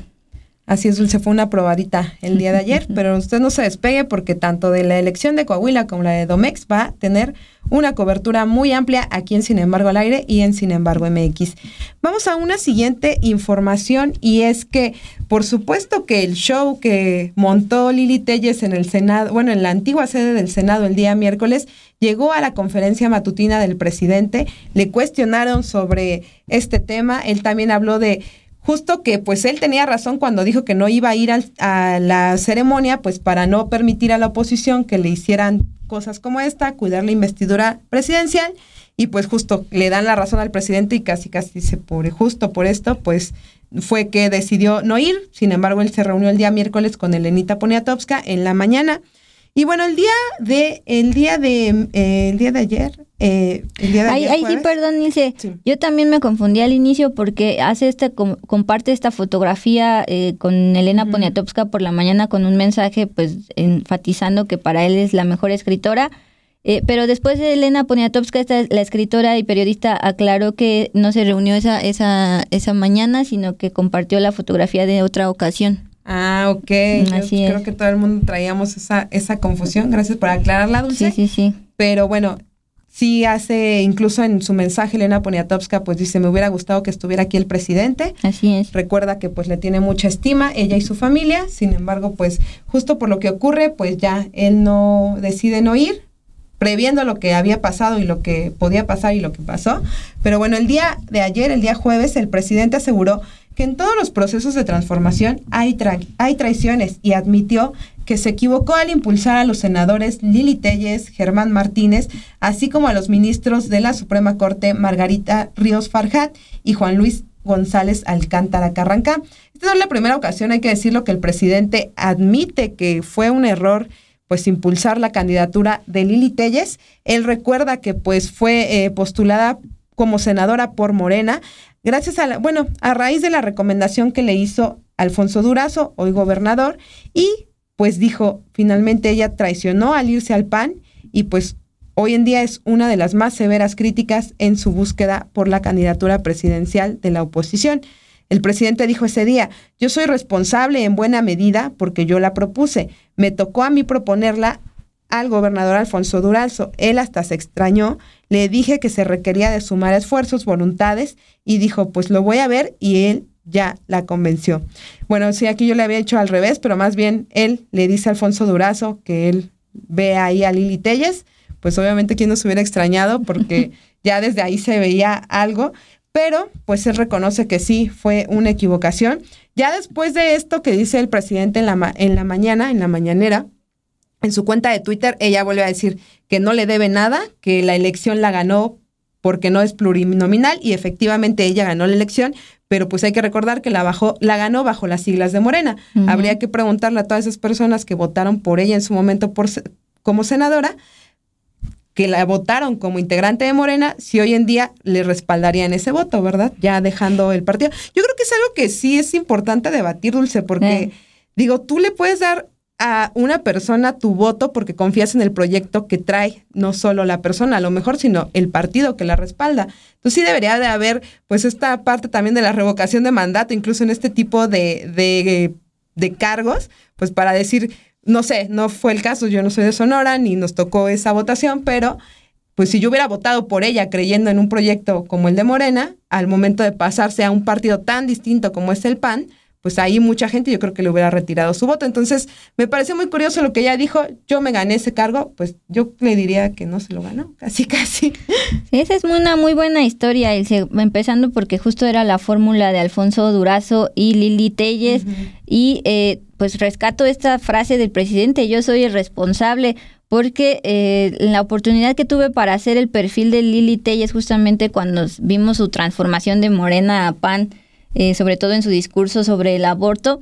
Así es, Dulce, fue una probadita el día de ayer, [laughs] pero usted no se despegue porque tanto de la elección de Coahuila como la de Domex va a tener una cobertura muy amplia aquí en Sin embargo al aire y en Sin embargo MX. Vamos a una siguiente información y es que por supuesto que el show que montó Lili Telles en el Senado, bueno, en la antigua sede del Senado el día miércoles, llegó a la conferencia matutina del presidente, le cuestionaron sobre este tema, él también habló de justo que pues él tenía razón cuando dijo que no iba a ir a la ceremonia, pues para no permitir a la oposición que le hicieran cosas como esta, cuidar la investidura presidencial, y pues justo le dan la razón al presidente y casi casi se por, justo por esto, pues fue que decidió no ir, sin embargo él se reunió el día miércoles con Elenita Poniatowska en la mañana, y bueno, el día de, el día de, eh, el día de ayer, eh, el día de Ay, sí, perdón, dice, yo también me confundí al inicio porque hace este, comparte esta fotografía eh, con Elena Poniatowska por la mañana con un mensaje, pues, enfatizando que para él es la mejor escritora. Eh, pero después de Elena Poniatowska, esta, la escritora y periodista aclaró que no se reunió esa, esa, esa mañana, sino que compartió la fotografía de otra ocasión. Ah, ok. Mm, creo que todo el mundo traíamos esa, esa confusión. Gracias por aclararla, Dulce. Sí, sí, sí. Pero bueno, sí hace, incluso en su mensaje, Elena Poniatowska, pues dice, me hubiera gustado que estuviera aquí el presidente. Así es. Recuerda que pues le tiene mucha estima, ella y su familia, sin embargo, pues justo por lo que ocurre, pues ya él no decide no ir, previendo lo que había pasado y lo que podía pasar y lo que pasó. Pero bueno, el día de ayer, el día jueves, el presidente aseguró que en todos los procesos de transformación hay, traiciones y admitió que se equivocó al impulsar a los senadores Lili Telles, Germán Martínez, así como a los ministros de la Suprema Corte Margarita Ríos Farjat y Juan Luis González Alcántara Carranca. Esta es la primera ocasión, hay que decirlo, que el presidente admite que fue un error pues impulsar la candidatura de Lili Telles. Él recuerda que pues fue eh, postulada como senadora por Morena gracias a la, bueno, a raíz de la recomendación que le hizo Alfonso Durazo, hoy gobernador, y pues dijo, finalmente ella traicionó al irse al PAN y pues hoy en día es una de las más severas críticas en su búsqueda por la candidatura presidencial de la oposición. El presidente dijo ese día, yo soy responsable en buena medida porque yo la propuse. Me tocó a mí proponerla al gobernador Alfonso Durazo. Él hasta se extrañó le dije que se requería de sumar esfuerzos, voluntades, y dijo, pues lo voy a ver, y él ya la convenció. Bueno, sí, aquí yo le había hecho al revés, pero más bien él le dice a Alfonso Durazo que él ve ahí a Lili Telles, pues obviamente quien nos hubiera extrañado porque [laughs] ya desde ahí se veía algo, pero pues él reconoce que sí, fue una equivocación. Ya después de esto que dice el presidente en la, en la mañana, en la mañanera, en su cuenta de Twitter, ella vuelve a decir, que no le debe nada, que la elección la ganó porque no es plurinominal y efectivamente ella ganó la elección, pero pues hay que recordar que la, bajó, la ganó bajo las siglas de Morena. Habría que preguntarle a todas esas personas que votaron por ella en su momento como senadora, que la votaron como integrante de Morena, si hoy en día le respaldarían ese voto, ¿verdad? Ya dejando el partido. Yo creo que es algo que sí es importante debatir, Dulce, porque eh. digo, tú le puedes dar a una persona tu voto porque confías en el proyecto que trae, no solo la persona, a lo mejor, sino el partido que la respalda. Entonces sí debería de haber pues esta parte también de la revocación de mandato, incluso en este tipo de, de cargos, pues para decir, no sé, no fue el caso, yo no soy de Sonora, ni nos tocó esa votación, pero pues si yo hubiera votado por ella creyendo en un proyecto como el de Morena, al momento de pasarse a un partido tan distinto como es el PAN, pues ahí mucha gente yo creo que le hubiera retirado su voto. Entonces, me pareció muy curioso lo que ella dijo, yo me gané ese cargo, pues yo le diría que no se lo ganó, [laughs] casi, casi. esa es una muy buena historia, empezando porque justo era la fórmula de Alfonso Durazo y Lili Telles, y eh, pues rescato esta frase del presidente, yo soy el responsable, porque eh, la oportunidad que tuve para hacer el perfil de Lili Telles justamente cuando vimos su transformación de Morena a PAN, eh, sobre todo en su discurso sobre el aborto,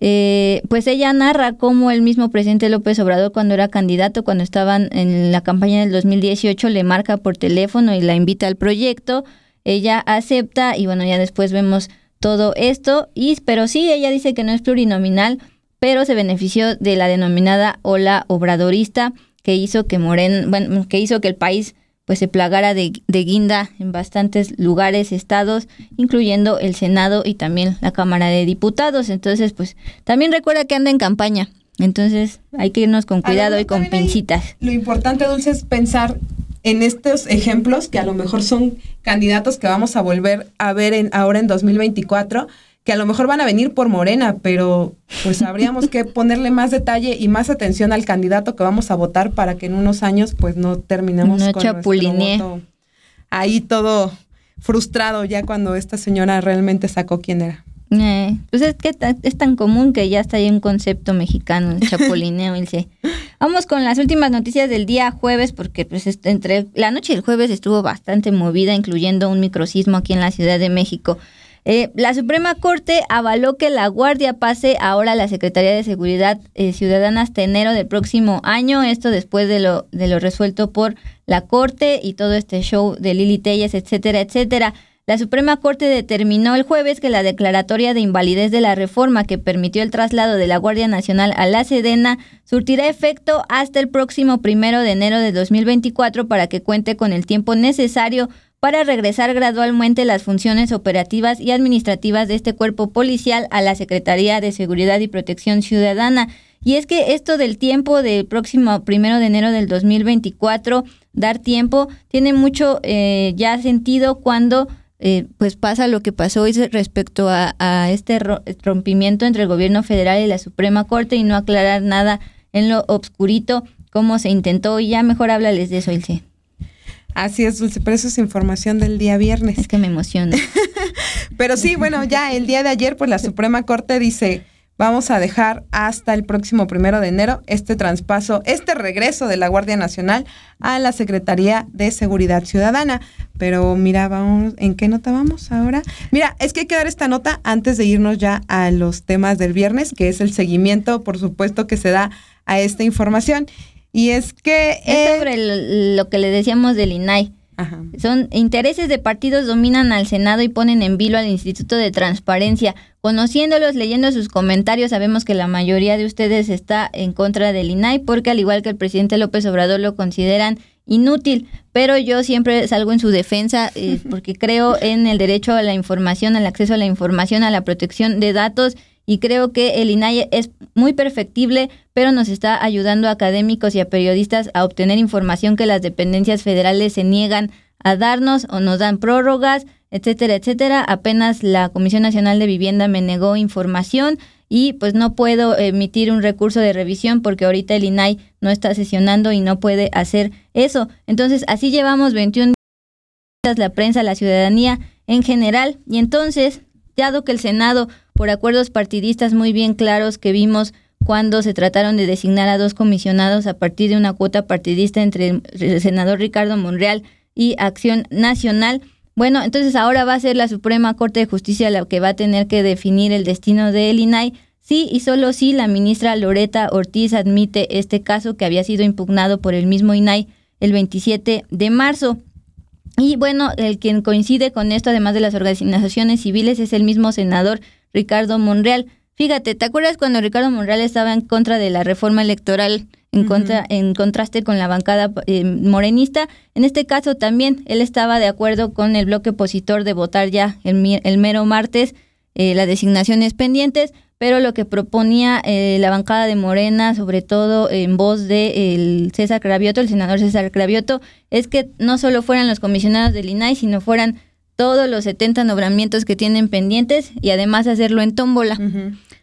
eh, pues ella narra cómo el mismo presidente López Obrador cuando era candidato, cuando estaban en la campaña del 2018, le marca por teléfono y la invita al proyecto. Ella acepta y bueno, ya después vemos todo esto. Y, pero sí, ella dice que no es plurinominal, pero se benefició de la denominada ola obradorista que hizo que Moren bueno, que hizo que el país pues se plagara de, de, guinda en bastantes lugares, estados, incluyendo el Senado y también la Cámara de Diputados. Entonces, pues también recuerda que anda en campaña. Entonces, hay que irnos con cuidado y con pinchitas Lo importante, Dulce, es pensar en estos ejemplos que a lo mejor son candidatos que vamos a volver a ver en, ahora en 2024, que a lo mejor van a venir por Morena, pero pues habríamos que [laughs] ponerle más detalle y más atención al candidato que vamos a votar para que en unos años pues no terminemos con nuestro ahí todo frustrado ya cuando esta señora realmente sacó quién era. Eh, pues es que es tan común que ya está ahí un concepto mexicano, el chapulineo. dice. Vamos con las últimas noticias del día jueves, porque pues entre la noche y el jueves estuvo bastante movida, incluyendo un microcismo aquí en la Ciudad de México. Eh, la Suprema Corte avaló que la Guardia pase ahora a la Secretaría de Seguridad eh, Ciudadana hasta enero del próximo año. Esto después de lo, de lo resuelto por la Corte y todo este show de Lili Telles, etcétera, etcétera. La Suprema Corte determinó el jueves que la declaratoria de invalidez de la reforma que permitió el traslado de la Guardia Nacional a la Sedena surtirá efecto hasta el próximo primero de enero de 2024 para que cuente con el tiempo necesario para regresar gradualmente las funciones operativas y administrativas de este cuerpo policial a la Secretaría de Seguridad y Protección Ciudadana. Y es que esto del tiempo del próximo primero de enero del 2024, dar tiempo, tiene mucho eh, ya sentido cuando eh, pues pasa lo que pasó hoy respecto a, a este rompimiento entre el gobierno federal y la Suprema Corte y no aclarar nada en lo obscurito como se intentó. Y ya mejor háblales de eso, Ilse. Así es, Dulce, pero eso es información del día viernes. Es que me emociona. [laughs] pero sí, bueno, ya el día de ayer, pues la Suprema Corte dice, vamos a dejar hasta el próximo primero de enero este traspaso, este regreso de la Guardia Nacional a la Secretaría de Seguridad Ciudadana. Pero mira, vamos, ¿en qué nota vamos ahora? Mira, es que hay que dar esta nota antes de irnos ya a los temas del viernes, que es el seguimiento, por supuesto, que se da a esta información. Y es que... Es sobre lo, que le decíamos del INAI. Son intereses de partidos dominan al Senado y ponen en vilo al Instituto de Transparencia. Conociéndolos, leyendo sus comentarios, sabemos que la mayoría de ustedes está en contra del INAI porque al igual que el presidente López Obrador lo consideran inútil, pero yo siempre salgo en su defensa eh, [laughs] porque creo en el derecho a la información, al acceso a la información, a la protección de datos y creo que el INAI es muy perfectible, pero nos está ayudando a académicos y a periodistas a obtener información que las dependencias federales se niegan a darnos o nos dan prórrogas, etcétera, etcétera. Apenas la Comisión Nacional de Vivienda me negó información y pues no puedo emitir un recurso de revisión porque ahorita el INAI no está sesionando y no puede hacer eso. Entonces, así llevamos 21 días la prensa, la ciudadanía en general y entonces, dado que el Senado por acuerdos partidistas muy bien claros que vimos cuando se trataron de designar a dos comisionados a partir de una cuota partidista entre el senador Ricardo Monreal y Acción Nacional. Bueno, entonces ahora va a ser la Suprema Corte de Justicia la que va a tener que definir el destino del INAI. Sí y solo si sí, la ministra Loreta Ortiz admite este caso que había sido impugnado por el mismo INAI el 27 de marzo. Y bueno, el quien coincide con esto, además de las organizaciones civiles, es el mismo senador Ricardo Monreal. Fíjate, ¿te acuerdas cuando Ricardo Monreal estaba en contra de la reforma electoral, en, en contraste con la bancada eh, morenista? En este caso también él estaba de acuerdo con el bloque opositor de votar ya el, mero martes eh, las designaciones pendientes, pero lo que proponía eh, la bancada de Morena, sobre todo en voz de el César Cravioto, el senador César Cravioto, es que no solo fueran los comisionados del INAI, sino fueran todos los 70 nombramientos que tienen pendientes y además hacerlo en tómbola.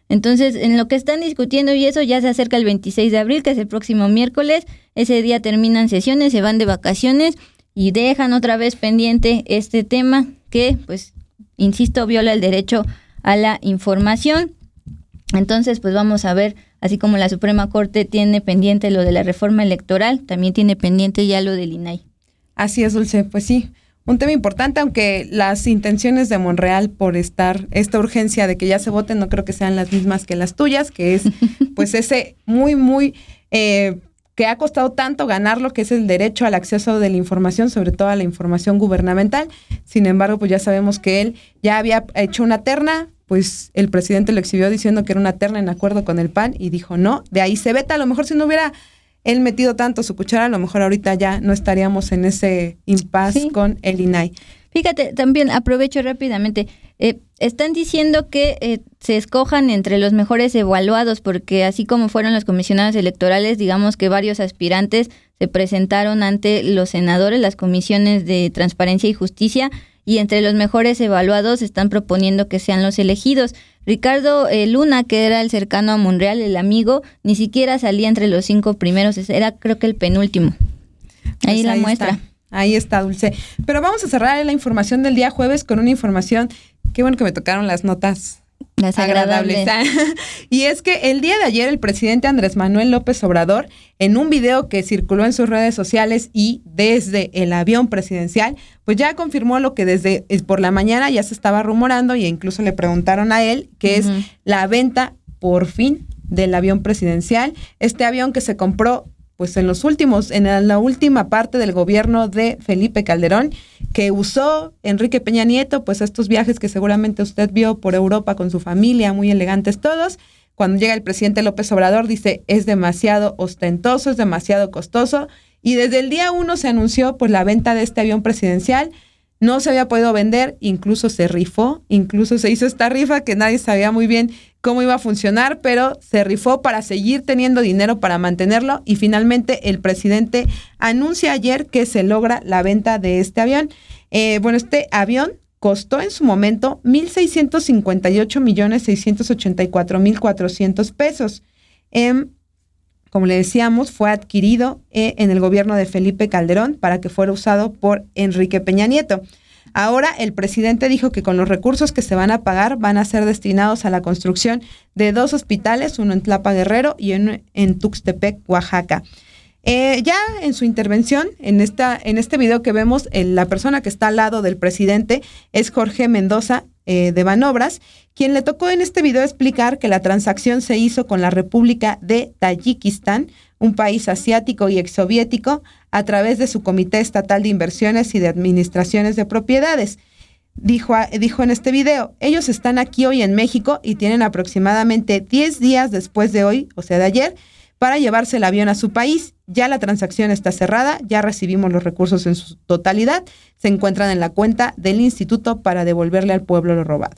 Entonces, en lo que están discutiendo y eso ya se acerca el 26 de abril, que es el próximo miércoles, ese día terminan sesiones, se van de vacaciones y dejan otra vez pendiente este tema que, pues, insisto, viola el derecho a la información. Entonces, pues vamos a ver, así como la Suprema Corte tiene pendiente lo de la reforma electoral, también tiene pendiente ya lo del INAI. Así es, Dulce, pues sí un tema importante, aunque las intenciones de Monreal por estar, esta urgencia de que ya se voten, no creo que sean las mismas que las tuyas, que es [laughs] pues ese muy, muy, eh, que ha costado tanto ganar lo que es el derecho al acceso de la información, sobre todo a la información gubernamental. Sin embargo, pues ya sabemos que él ya había hecho una terna, pues el presidente lo exhibió diciendo que era una terna en acuerdo con el PAN y dijo no, de ahí se veta, a lo mejor si no hubiera él metido tanto su cuchara, a lo mejor ahorita ya no estaríamos en ese impasse con el INAI. Fíjate, también aprovecho rápidamente. Eh, están diciendo que eh, se escojan entre los mejores evaluados, porque así como fueron los comisionados electorales, digamos que varios aspirantes se presentaron ante los senadores, las comisiones de transparencia y justicia, y entre los mejores evaluados están proponiendo que sean los elegidos. Ricardo eh, Luna, que era el cercano a Monreal, el amigo, ni siquiera salía entre los cinco primeros, era creo que el penúltimo. Pues ahí la muestra. Ahí está, Dulce. Pero vamos a cerrar la información del día jueves con una información, qué bueno que me tocaron las notas las [laughs] y es que el día de ayer el presidente Andrés Manuel López Obrador, en un video que circuló en sus redes sociales y desde el avión presidencial, pues ya confirmó lo que desde eh, por la mañana ya se estaba rumorando y incluso le preguntaron a él, que es la venta por fin del avión presidencial, este avión que se compró pues en los últimos, en la última parte del gobierno de Felipe Calderón, que usó Enrique Peña Nieto, pues estos viajes que seguramente usted vio por Europa con su familia, muy elegantes todos. Cuando llega el presidente López Obrador, dice, es demasiado ostentoso, es demasiado costoso. Y desde el día uno se anunció por pues, la venta de este avión presidencial no se había podido vender, incluso se rifó, incluso se hizo esta rifa que nadie sabía muy bien cómo iba a funcionar, pero se rifó para seguir teniendo dinero para mantenerlo y finalmente el presidente anuncia ayer que se logra la venta de este avión. Eh, bueno, este avión costó en su momento 1.658.684.400 pesos. Em, como le decíamos, fue adquirido eh, en el gobierno de Felipe Calderón para que fuera usado por Enrique Peña Nieto. Ahora el presidente dijo que con los recursos que se van a pagar van a ser destinados a la construcción de dos hospitales, uno en Tlapa Guerrero y uno en Tuxtepec, Oaxaca. Eh, ya en su intervención, en, esta, en este video que vemos, eh, la persona que está al lado del presidente es Jorge Mendoza, eh, de Banobras, quien le tocó en este video explicar que la transacción se hizo con la República de Tayikistán, un país asiático y exsoviético, a través de su Comité Estatal de Inversiones y de Administraciones de Propiedades. Dijo, ah, dijo, en este video, ellos están aquí hoy en México y tienen aproximadamente 10 días después de hoy, o sea, de ayer, para llevarse el avión a su país ya la transacción está cerrada, ya recibimos los recursos en su totalidad, se encuentran en la cuenta del instituto para devolverle al pueblo lo robado.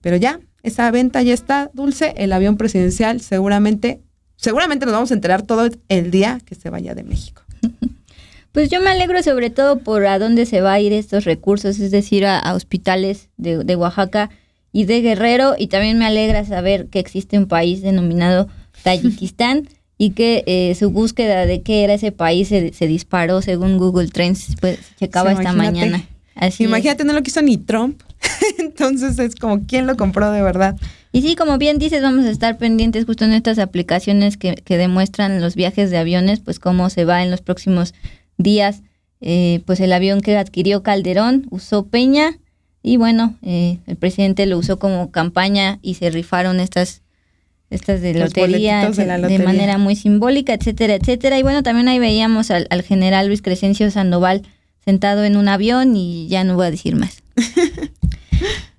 Pero ya, esa venta ya está dulce, el avión presidencial seguramente, seguramente nos vamos a enterar todo el día que se vaya de México. [laughs] Pues yo me alegro sobre todo por a dónde se va a ir estos recursos, es decir, a, hospitales de Oaxaca y de Guerrero, y también me alegra saber que existe un país denominado Tayikistán. [laughs] y que eh, su búsqueda de qué era ese país se, disparó según Google Trends, pues checaba esta mañana. imagínate, no lo quiso ni Trump. [laughs] Entonces es como quién lo compró de verdad. Y sí, como bien dices, vamos a estar pendientes justo en estas aplicaciones que, que demuestran los viajes de aviones, pues cómo se va en los próximos días. Eh, pues el avión que adquirió Calderón usó Peña y bueno, eh, el presidente lo usó como campaña y se rifaron estas estas de lotería, de, manera muy simbólica, etcétera, etcétera. Y bueno, también ahí veíamos al, al general Luis Crescencio Sandoval sentado en un avión y ya no voy a decir más. [laughs]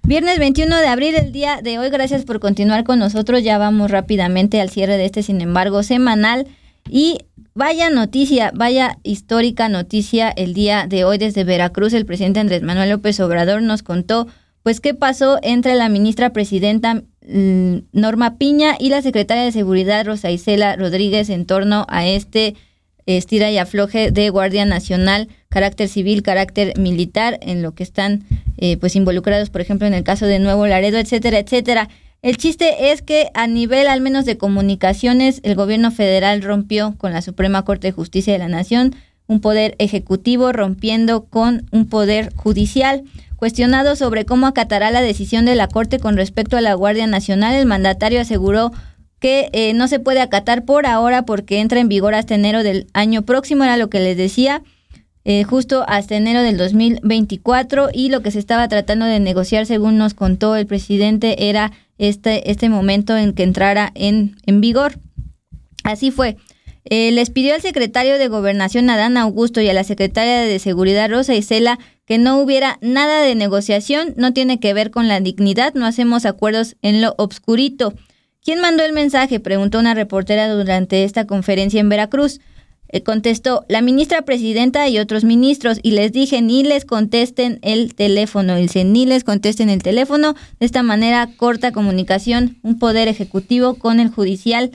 Viernes 21 de abril, el día de hoy, gracias por continuar con nosotros. Ya vamos rápidamente al cierre de este, sin embargo, semanal. Y vaya noticia, vaya histórica noticia el día de hoy desde Veracruz. El presidente Andrés Manuel López Obrador nos contó, pues, qué pasó entre la ministra presidenta Mm, Norma Piña y la secretaria de Seguridad Rosa Isela Rodríguez en torno a este estira y afloje de Guardia Nacional, carácter civil, carácter militar, en lo que están eh, pues involucrados, por ejemplo, en el caso de Nuevo Laredo, etcétera, etcétera. El chiste es que a nivel al menos de comunicaciones, el gobierno federal rompió con la Suprema Corte de Justicia de la Nación, un poder ejecutivo rompiendo con un poder judicial. Cuestionado sobre cómo acatará la decisión de la Corte con respecto a la Guardia Nacional, el mandatario aseguró que eh, no se puede acatar por ahora porque entra en vigor hasta enero del año próximo, era lo que les decía, eh, justo hasta enero del 2024 y lo que se estaba tratando de negociar, según nos contó el presidente, era este, este momento en que entrara en, vigor. Así fue. Eh, les pidió al secretario de Gobernación Adán Augusto y a la secretaria de Seguridad Rosa Isela que no hubiera nada de negociación, no tiene que ver con la dignidad, no hacemos acuerdos en lo obscurito. ¿Quién mandó el mensaje? preguntó una reportera durante esta conferencia en Veracruz. Eh, contestó la ministra presidenta y otros ministros y les dije ni les contesten el teléfono. ni les contesten el teléfono. De esta manera corta comunicación un poder ejecutivo con el judicial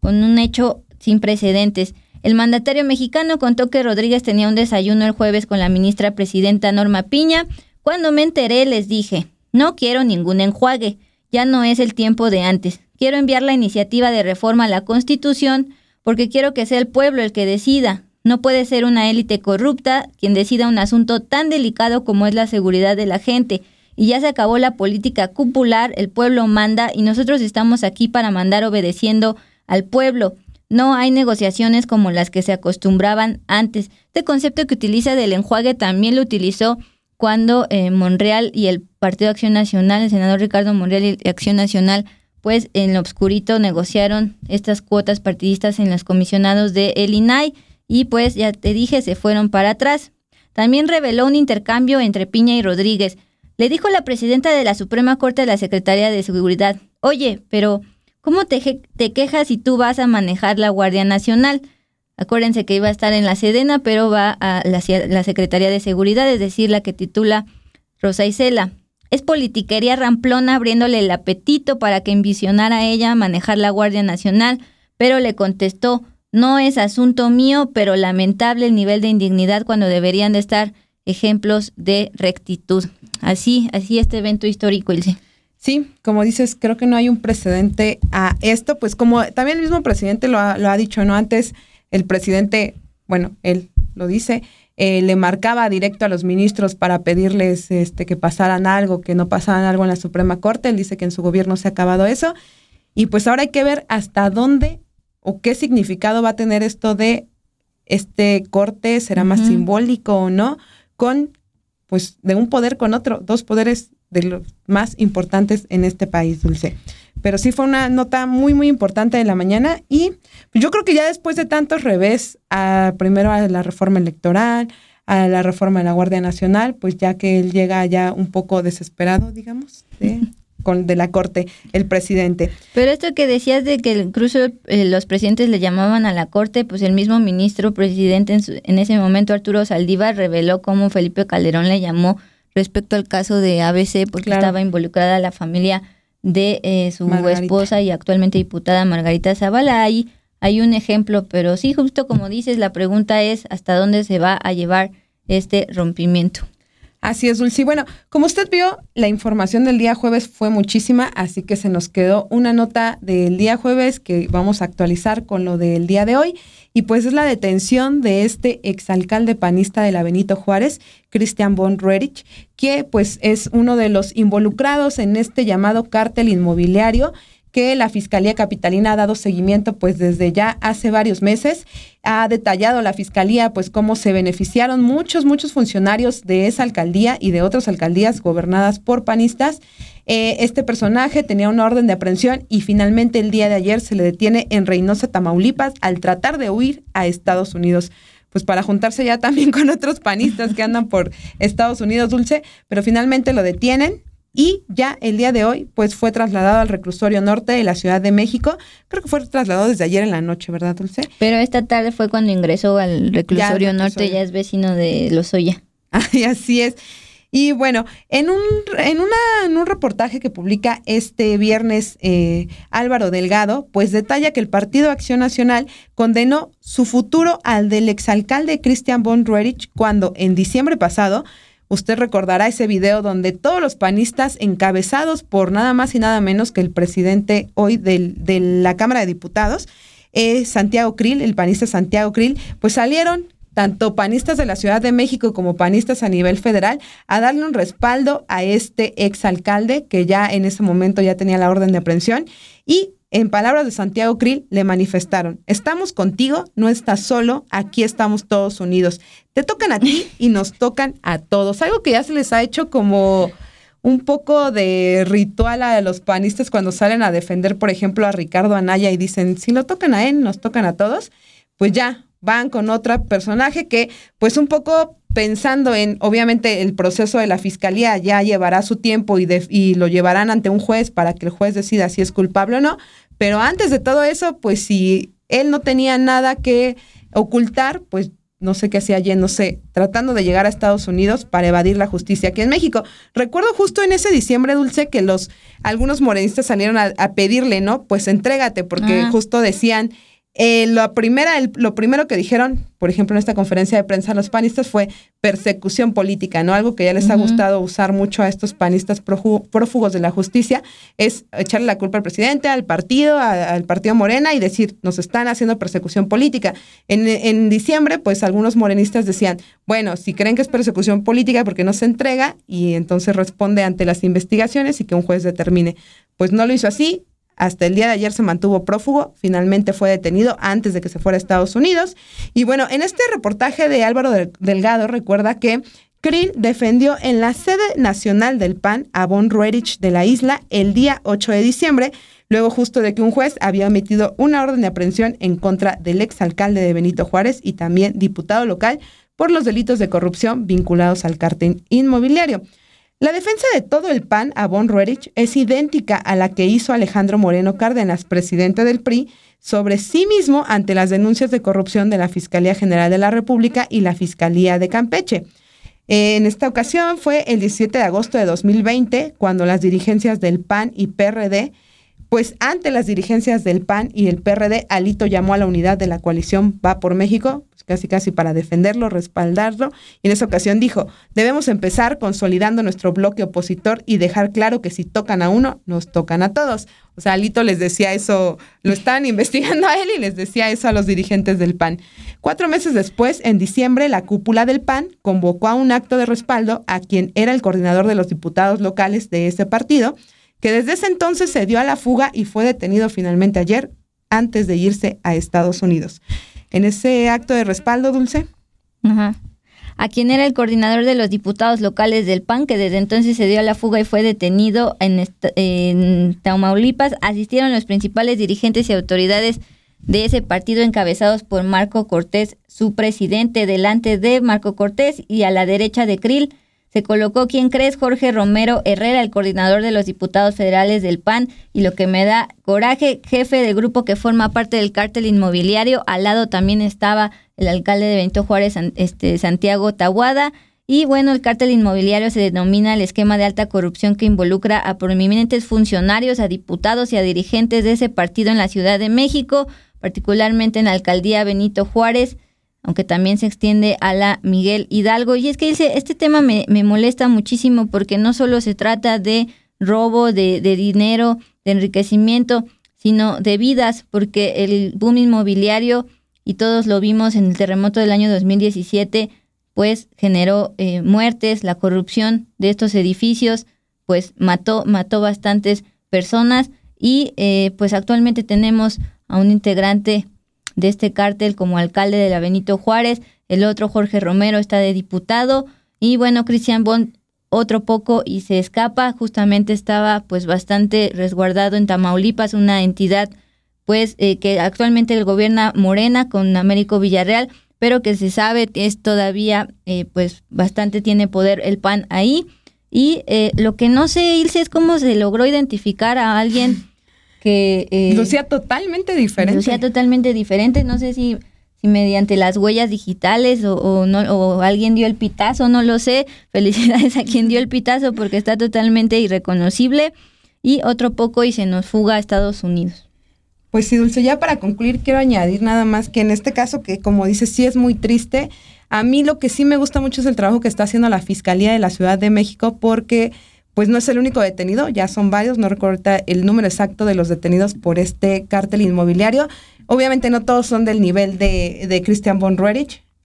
con un hecho sin precedentes. El mandatario mexicano contó que Rodríguez tenía un desayuno el jueves con la ministra presidenta Norma Piña. Cuando me enteré les dije, no quiero ningún enjuague, ya no es el tiempo de antes. Quiero enviar la iniciativa de reforma a la Constitución porque quiero que sea el pueblo el que decida. No puede ser una élite corrupta quien decida un asunto tan delicado como es la seguridad de la gente. Y ya se acabó la política cupular, el pueblo manda y nosotros estamos aquí para mandar obedeciendo al pueblo. No hay negociaciones como las que se acostumbraban antes. Este concepto que utiliza del enjuague también lo utilizó cuando eh, Monreal y el Partido Acción Nacional, el senador Ricardo Monreal y Acción Nacional, pues en lo obscurito negociaron estas cuotas partidistas en los comisionados de el INAI y pues ya te dije, se fueron para atrás. También reveló un intercambio entre Piña y Rodríguez. Le dijo la presidenta de la Suprema Corte a la Secretaría de Seguridad, oye, pero ¿Cómo te, quejas si tú vas a manejar la Guardia Nacional? Acuérdense que iba a estar en la Sedena, pero va a la, Secretaría de Seguridad, es decir, la que titula Rosa Isela. Es politiquería ramplona abriéndole el apetito para que envisionara a ella manejar la Guardia Nacional, pero le contestó, no es asunto mío, pero lamentable el nivel de indignidad cuando deberían de estar ejemplos de rectitud. Así, así este evento histórico, Ilse. Sí, como dices, creo que no hay un precedente a esto, pues como también el mismo presidente lo ha, dicho, ¿no? Antes el presidente, bueno, él lo dice, eh, le marcaba directo a los ministros para pedirles este, que pasaran algo, que no pasaran algo en la Suprema Corte, él dice que en su gobierno se ha acabado eso, y pues ahora hay que ver hasta dónde o qué significado va a tener esto de este corte, será más simbólico o no, con pues de un poder con otro, dos poderes de los más importantes en este país, Dulce. Pero sí fue una nota muy, muy importante de la mañana y yo creo que ya después de tantos revés, a, primero a la reforma electoral, a la reforma de la Guardia Nacional, pues ya que él llega ya un poco desesperado, digamos, de, con, de la corte, el presidente. Pero esto que decías de que incluso eh, los presidentes le llamaban a la corte, pues el mismo ministro presidente en, en ese momento, Arturo Saldívar, reveló cómo Felipe Calderón le llamó respecto al caso de ABC, porque estaba involucrada la familia de eh, su esposa y actualmente diputada Margarita Zavala. hay un ejemplo, pero sí, justo como dices, la pregunta es hasta dónde se va a llevar este rompimiento. Así es, Dulce. Bueno, como usted vio, la información del día jueves fue muchísima, así que se nos quedó una nota del día jueves que vamos a actualizar con lo del día de hoy. Y pues es la detención de este exalcalde panista de la Benito Juárez, Cristian von que pues es uno de los involucrados en este llamado cártel inmobiliario que la Fiscalía Capitalina ha dado seguimiento pues desde ya hace varios meses. Ha detallado la Fiscalía pues cómo se beneficiaron muchos, muchos funcionarios de esa alcaldía y de otras alcaldías gobernadas por panistas. Eh, este personaje tenía una orden de aprehensión y finalmente el día de ayer se le detiene en Reynosa, Tamaulipas, al tratar de huir a Estados Unidos pues para juntarse ya también [laughs] con otros panistas que andan por Estados Unidos, Dulce, pero finalmente lo detienen, y ya el día de hoy pues fue trasladado al reclusorio norte de la Ciudad de México. Creo que fue trasladado desde ayer en la noche, ¿verdad, Dulce? Pero esta tarde fue cuando ingresó al reclusorio, norte, ya es vecino de Lozoya. [laughs] Ay, así es. Y bueno, en un, en, una, un reportaje que publica este viernes eh, Álvaro Delgado, pues detalla que el Partido Acción Nacional condenó su futuro al del exalcalde Christian von Ruerich cuando en diciembre pasado Usted recordará ese video donde todos los panistas encabezados por nada más y nada menos que el presidente hoy de la Cámara de Diputados, eh, Santiago Krill, el panista Santiago Krill, pues salieron tanto panistas de la Ciudad de México como panistas a nivel federal, a darle un respaldo a este exalcalde que ya en ese momento ya tenía la orden de aprehensión y en palabras de Santiago Krill, le manifestaron, estamos contigo, no estás solo, aquí estamos todos unidos. Te tocan a ti y nos tocan a todos. Algo que ya se les ha hecho como un poco de ritual a los panistas cuando salen a defender, por ejemplo, a Ricardo Anaya y dicen, si no tocan a él, nos tocan a todos, pues ya van con otro personaje que pues un poco pensando en, obviamente, el proceso de la fiscalía ya llevará su tiempo y, lo llevarán ante un juez para que el juez decida si es culpable o no. Pero antes de todo eso, pues si él no tenía nada que ocultar, pues no sé qué hacía no sé, tratando de llegar a Estados Unidos para evadir la justicia aquí en México. Recuerdo justo en ese diciembre, Dulce, que los algunos morenistas salieron a, pedirle, ¿no? Pues entrégate, porque ah. justo decían eh, primera, lo primero que dijeron, por ejemplo, en esta conferencia de prensa los panistas fue persecución política, ¿no? Algo que ya les ha gustado usar mucho a estos panistas prófugos de la justicia, es echarle la culpa al presidente, al partido, al partido Morena y decir, nos están haciendo persecución política. En, en diciembre, pues algunos morenistas decían, bueno, si creen que es persecución política porque no se entrega y entonces responde ante las investigaciones y que un juez determine. Pues no lo hizo así, hasta el día de ayer se mantuvo prófugo, finalmente fue detenido antes de que se fuera a Estados Unidos. Y bueno, en este reportaje de Álvaro Delgado recuerda que Krill defendió en la sede nacional del PAN a Von Ruerich de la isla el día 8 de diciembre, luego justo de que un juez había emitido una orden de aprehensión en contra del exalcalde de Benito Juárez y también diputado local por los delitos de corrupción vinculados al cartel inmobiliario. La defensa de todo el PAN a Von Roerich es idéntica a la que hizo Alejandro Moreno Cárdenas, presidente del PRI, sobre sí mismo ante las denuncias de corrupción de la Fiscalía General de la República y la Fiscalía de Campeche. En esta ocasión fue el 17 de agosto de 2020, cuando las dirigencias del PAN y PRD, pues ante las dirigencias del PAN y el PRD, Alito llamó a la unidad de la coalición Va por México, casi casi para defenderlo, respaldarlo. Y en esa ocasión dijo, debemos empezar consolidando nuestro bloque opositor y dejar claro que si tocan a uno, nos tocan a todos. O sea, Alito les decía eso, lo estaban [laughs] investigando a él y les decía eso a los dirigentes del PAN. Cuatro meses después, en diciembre, la cúpula del PAN convocó a un acto de respaldo a quien era el coordinador de los diputados locales de ese partido, que desde ese entonces se dio a la fuga y fue detenido finalmente ayer antes de irse a Estados Unidos en ese acto de respaldo, Dulce. A quien era el coordinador de los diputados locales del PAN, que desde entonces se dio a la fuga y fue detenido en, Taumaulipas, Tamaulipas, asistieron los principales dirigentes y autoridades de ese partido encabezados por Marco Cortés, su presidente, delante de Marco Cortés y a la derecha de Krill, se colocó ¿quién crees, Jorge Romero Herrera, el coordinador de los diputados federales del PAN, y lo que me da coraje, jefe del grupo que forma parte del cártel inmobiliario. Al lado también estaba el alcalde de Benito Juárez, este, Santiago Tahuada. Y bueno, el cártel inmobiliario se denomina el esquema de alta corrupción que involucra a prominentes funcionarios, a diputados y a dirigentes de ese partido en la Ciudad de México, particularmente en la alcaldía Benito Juárez, aunque también se extiende a la Miguel Hidalgo. Y es que dice, este tema me, molesta muchísimo porque no solo se trata de robo de, de, dinero, de enriquecimiento, sino de vidas, porque el boom inmobiliario, y todos lo vimos en el terremoto del año 2017, pues generó eh, muertes, la corrupción de estos edificios, pues mató, mató bastantes personas y eh, pues actualmente tenemos a un integrante de este cártel como alcalde de la Benito Juárez, el otro Jorge Romero está de diputado y bueno, Cristian Bond otro poco y se escapa, justamente estaba pues bastante resguardado en Tamaulipas, una entidad pues eh, que actualmente gobierna Morena con Américo Villarreal, pero que se sabe es todavía eh, pues bastante tiene poder el PAN ahí. Y eh, lo que no sé, Ilse, es cómo se logró identificar a alguien que... Eh, lucía totalmente diferente. Lucía totalmente diferente, no sé si, si mediante las huellas digitales o, no, o alguien dio el pitazo, no lo sé. [laughs] Felicidades a quien dio el pitazo porque está totalmente irreconocible. Y otro poco y se nos fuga a Estados Unidos. Pues sí, Dulce, ya para concluir quiero añadir nada más que en este caso que como dices sí es muy triste, a mí lo que sí me gusta mucho es el trabajo que está haciendo la Fiscalía de la Ciudad de México porque pues no es el único detenido, ya son varios, no recuerdo el número exacto de los detenidos por este cártel inmobiliario. Obviamente no todos son del nivel de, de Christian von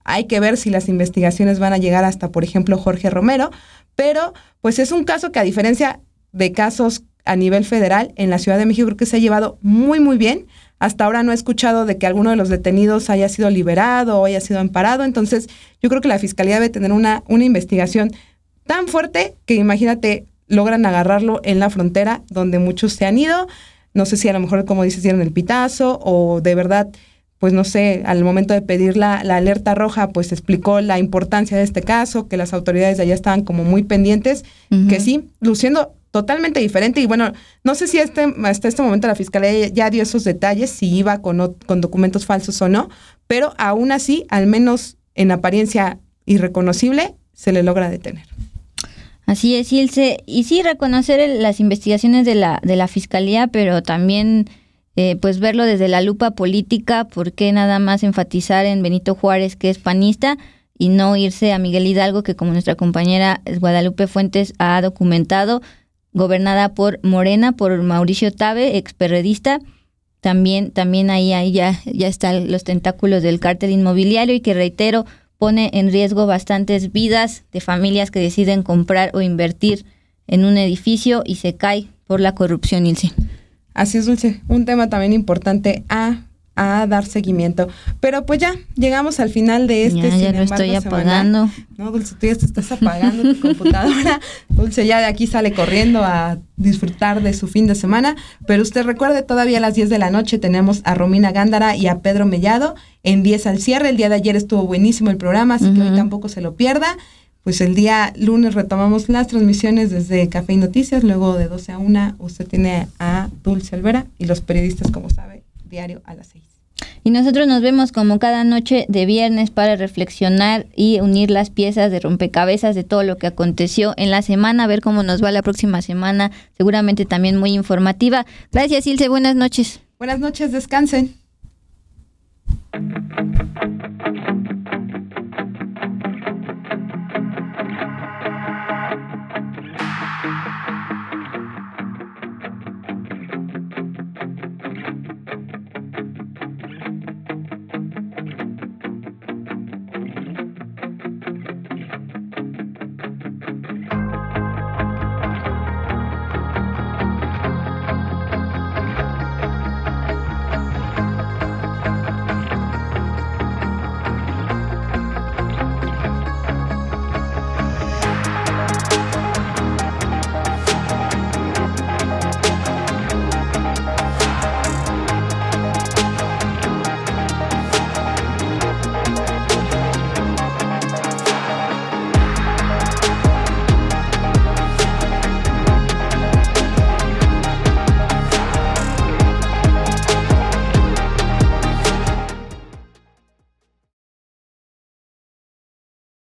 Hay que ver si las investigaciones van a llegar hasta, por ejemplo, Jorge Romero, pero pues es un caso que a diferencia de casos a nivel federal en la Ciudad de México creo que se ha llevado muy muy bien. Hasta ahora no he escuchado de que alguno de los detenidos haya sido liberado o haya sido amparado, entonces yo creo que la Fiscalía debe tener una, una investigación tan fuerte que imagínate logran agarrarlo en la frontera donde muchos se han ido. No sé si a lo mejor, como dices, dieron el pitazo o de verdad, pues no sé, al momento de pedir la, alerta roja, pues explicó la importancia de este caso, que las autoridades de allá estaban como muy pendientes, que sí, luciendo totalmente diferente. Y bueno, no sé si este, hasta este momento la fiscalía ya dio esos detalles, si iba con, con documentos falsos o no, pero aún así, al menos en apariencia irreconocible, se le logra detener. Así es, Ilse. Y sí, reconocer las investigaciones de la, de la Fiscalía, pero también eh, pues verlo desde la lupa política, porque nada más enfatizar en Benito Juárez, que es panista, y no irse a Miguel Hidalgo, que como nuestra compañera eh, Guadalupe Fuentes ha documentado, gobernada por Morena, por Mauricio Tabe, experredista. También, también ahí, ahí ya, ya están los tentáculos del cártel inmobiliario y que reitero, pone en riesgo bastantes vidas de familias que deciden comprar o invertir en un edificio y se cae por la corrupción, Ilse. Así es, Dulce. Un tema también importante a a dar seguimiento. Pero pues ya, llegamos al final de este. Ya, ya lo estoy apagando. No, Dulce, tú ya te estás apagando tu computadora. [laughs] Dulce ya de aquí sale corriendo a disfrutar de su fin de semana. Pero usted recuerde, todavía a las 10 de la noche tenemos a Romina Gándara y a Pedro Mellado en 10 al cierre. El día de ayer estuvo buenísimo el programa, así que hoy tampoco se lo pierda. Pues el día lunes retomamos las transmisiones desde Café y Noticias, luego de 12 a 1 usted tiene a Dulce Alvera y los periodistas, como sabe, diario a las 6. Y nosotros nos vemos como cada noche de viernes para reflexionar y unir las piezas de rompecabezas de todo lo que aconteció en la semana, a ver cómo nos va la próxima semana, seguramente también muy informativa. Gracias, Ilse, buenas noches. Buenas noches, descansen.